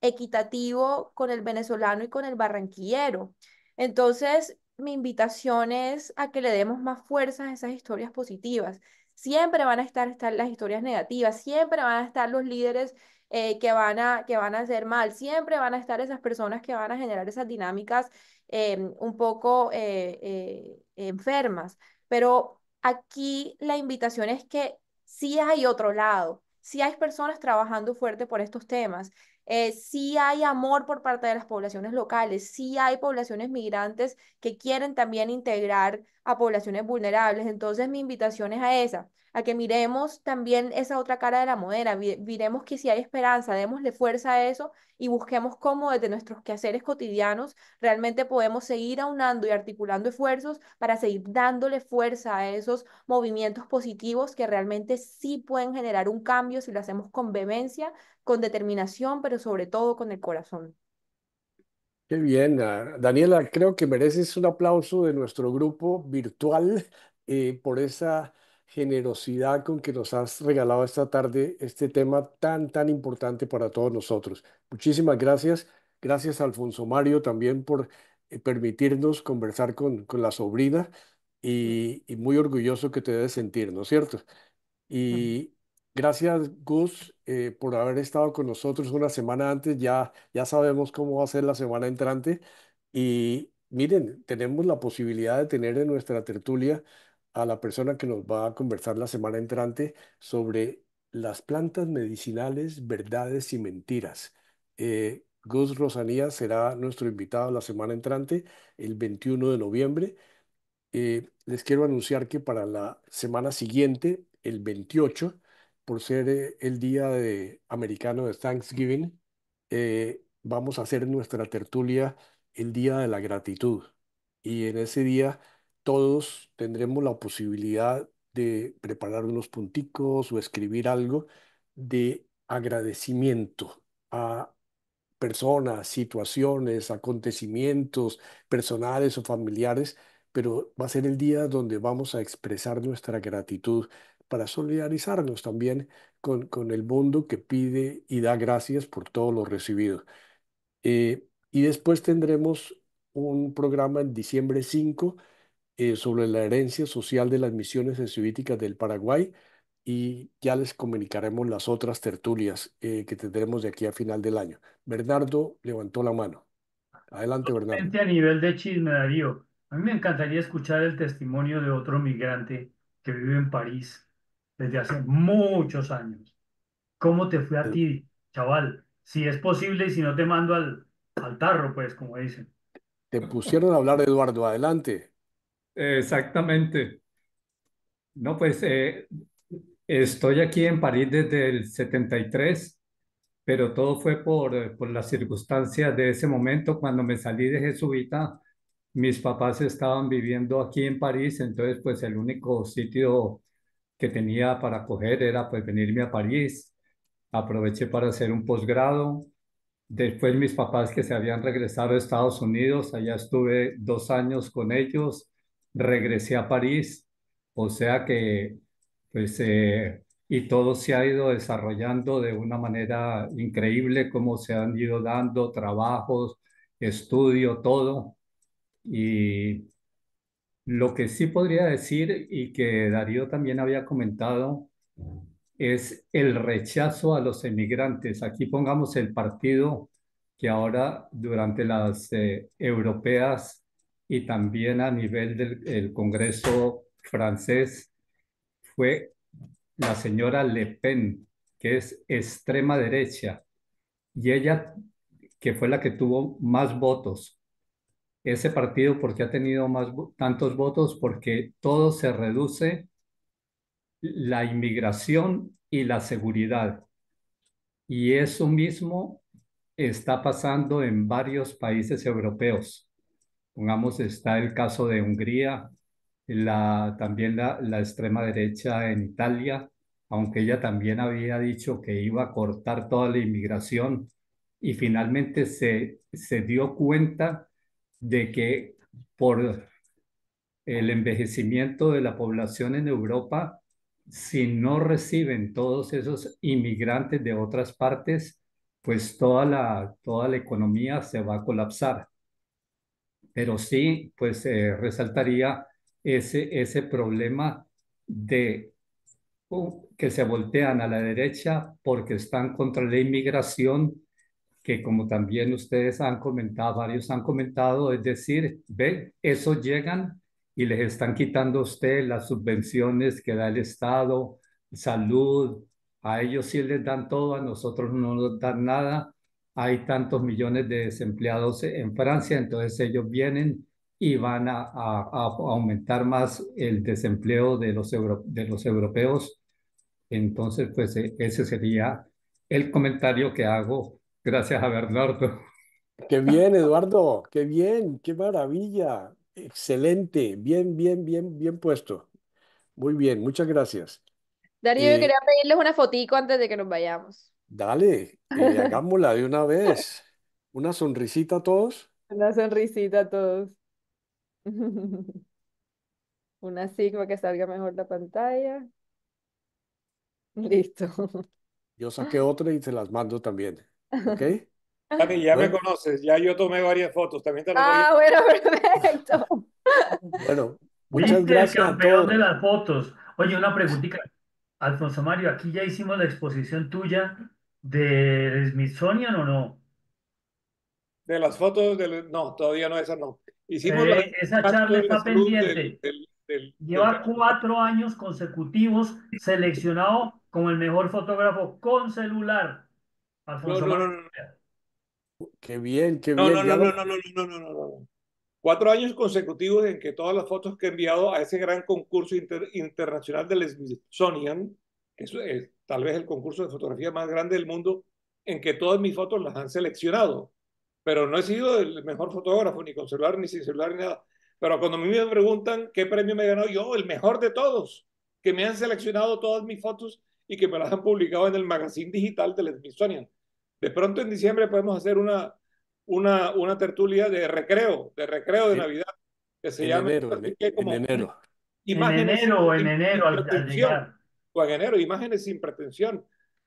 equitativo con el venezolano y con el barranquillero. Entonces, mi invitación es a que le demos más fuerza a esas historias positivas. Siempre van a estar, estar las historias negativas, siempre van a estar los líderes eh, que, van a, que van a hacer mal, siempre van a estar esas personas que van a generar esas dinámicas em, un poco eh, eh, enfermas. Pero aquí la invitación es que sí hay otro lado, sí hay personas trabajando fuerte por estos temas, eh, si hay amor por parte de las poblaciones locales, si hay poblaciones migrantes que quieren también integrar a poblaciones vulnerables. Entonces mi invitación es a esa, a que miremos también esa otra cara de la moneda, miremos que si hay esperanza, démosle fuerza a eso y busquemos cómo desde nuestros quehaceres cotidianos realmente podemos seguir aunando y articulando esfuerzos para seguir dándole fuerza a esos movimientos positivos que realmente sí pueden generar un cambio si lo hacemos con vehemencia, con determinación, pero sobre todo con el corazón. Qué bien, ah, Daniela, creo que mereces un aplauso de nuestro grupo virtual eh, por esa generosidad con que nos has regalado esta tarde este tema tan, tan importante para todos nosotros. Muchísimas gracias. Gracias Alfonso Mario también por eh, permitirnos conversar con, la sobrina y, y muy orgulloso que te debes sentir, ¿no es cierto? Y, Gracias, Gus, eh, por haber estado con nosotros una semana antes. Ya, ya sabemos cómo va a ser la semana entrante. Y miren, tenemos la posibilidad de tener en nuestra tertulia a la persona que nos va a conversar la semana entrante sobre las plantas medicinales, verdades y mentiras. Eh, Gus Rosanía será nuestro invitado la semana entrante, el 21 de noviembre. Eh, les quiero anunciar que para la semana siguiente, el 28, por ser eh, el día de, americano de Thanksgiving, eh, vamos a hacer nuestra tertulia el Día de la Gratitud. Y en ese día todos tendremos la posibilidad de preparar unos punticos o escribir algo de agradecimiento a personas, situaciones, acontecimientos personales o familiares, pero va a ser el día donde vamos a expresar nuestra gratitud para solidarizarnos también con, con el mundo que pide y da gracias por todo lo recibido. Eh, y después tendremos un programa en diciembre 5 eh, sobre la herencia social de las misiones jesuíticas del Paraguay y ya les comunicaremos las otras tertulias eh, que tendremos de aquí a final del año. Bernardo levantó la mano. Adelante, Bernardo. A nivel de chisme, Darío, a mí me encantaría escuchar el testimonio de otro migrante que vive en París desde hace muchos años. ¿Cómo te fue a ti, chaval? Si es posible y si no te mando al, al tarro, pues, como dicen. Te pusieron a hablar, Eduardo, adelante. Exactamente. No, pues eh, estoy aquí en París desde el 73, pero todo fue por, por las circunstancias de ese momento. Cuando me salí de Jesuita, mis papás estaban viviendo aquí en París, entonces pues el único sitio que tenía para coger era pues venirme a París. Aproveché para hacer un posgrado. Después mis papás que se habían regresado a Estados Unidos, allá estuve dos años con ellos, regresé a París, o sea que pues eh, y todo se ha ido desarrollando de una manera increíble, como se han ido dando trabajos, estudio, todo. Y lo que sí podría decir y que Darío también había comentado es el rechazo a los emigrantes. Aquí pongamos el partido que ahora durante las eh, europeas y también a nivel del Congreso francés fue la señora Le Pen, que es extrema derecha, y ella, que fue la que tuvo más votos, ese partido, ¿por qué ha tenido más, tantos votos? Porque todo se reduce la inmigración y la seguridad. Y eso mismo está pasando en varios países europeos. Pongamos, está el caso de Hungría, la, también la, la extrema derecha en Italia, aunque ella también había dicho que iba a cortar toda la inmigración y finalmente se, se dio cuenta de que por el envejecimiento de la población en Europa, si no reciben todos esos inmigrantes de otras partes, pues toda la, toda la economía se va a colapsar. Pero sí, pues eh, resaltaría ese, ese problema de uh, que se voltean a la derecha porque están contra la inmigración que como también ustedes han comentado, varios han comentado, es decir, ve, eso llegan y les están quitando a usted las subvenciones que da el Estado, salud, a ellos sí les dan todo, a nosotros no nos dan nada. Hay tantos millones de desempleados en Francia, entonces ellos vienen y van a, aumentar más el desempleo de los, de los europeos. Entonces, pues e, ese sería el comentario que hago Gracias a Bernardo. Qué bien, Eduardo, qué bien, qué maravilla. Excelente, bien, bien, bien, bien puesto. Muy bien, muchas gracias. Darío, yo eh, quería pedirles una fotico antes de que nos vayamos. dale, eh, hagámosla de una vez. Una sonrisita a todos. Una sonrisita a todos. Una sigma que salga mejor la pantalla. Listo. Yo saqué otra y se las mando también. ¿Ok? Dani, ya me conoces, ya yo tomé varias fotos, también te Ah, bueno, perfecto. bueno, muchas gracias. de las fotos. Oye, una preguntita. Alfonso Mario, aquí ya hicimos la exposición tuya de Smithsonian o no? De las fotos, del... no, todavía no, esa no. Hicimos eh, esa charla está pendiente. Lleva cuatro años consecutivos seleccionado como el mejor fotógrafo con celular no, no, no, Qué bien, qué bien. No, no, no, no, no, no, no, no, Cuatro años consecutivos en que todas las fotos que he enviado a ese gran concurso internacional del Smithsonian, que es, tal vez el concurso de fotografía más grande del mundo, en que todas mis fotos las han seleccionado. Pero no he sido el mejor fotógrafo, ni con celular, ni sin celular, ni nada. Pero cuando a mí me preguntan qué premio me he ganado, yo, el mejor de todos, que me han seleccionado todas mis fotos y que me las han publicado en el magazine digital del Smithsonian. De pronto en diciembre podemos hacer una, una, una tertulia de recreo, de recreo de Navidad, que se en llama enero, en, enero. Imágenes en enero, en al, O en enero, imágenes sin pretensión.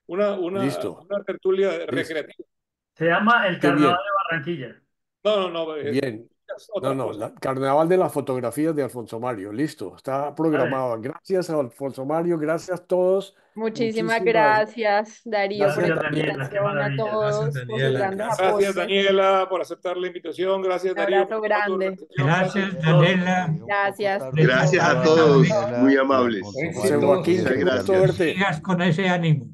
Una, una, una tertulia recreativa. Se llama el Carnaval de Barranquilla. No, no, no. bien. No, no, Carnaval de las fotografías de Alfonso Mario, listo, está programado. Gracias a Alfonso Mario, gracias a todos. Muchísimas, gracias, Darío, gracias, por Daniela, a todos. Gracias, Daniela. gracias Daniela, por aceptar la invitación. Gracias, Un Darío. Abrazo grande. Gracias, Daniela. Gracias. Gracias a todos, muy amables. José Joaquín, gracias. con ese ánimo.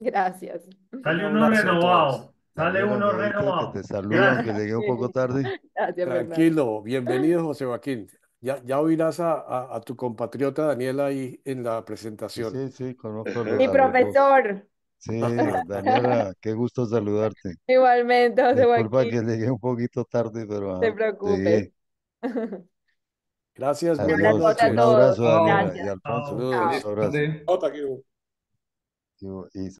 Gracias. Salió un renovado. Sale uno renovado. Te saludan, que llegué un poco tarde. Tranquilo, bienvenido José Joaquín. Ya, ya oirás a, a, tu compatriota Daniela ahí en la presentación. Sí, sí, conozco. Mi profesor. Sí, Daniela, qué gusto saludarte. Igualmente, José Disculpa que llegué un poquito tarde, pero... No ah, te preocupes. Gracias. Adiós. Un abrazo, Daniela, y Alfonso. Saludos. Saludos.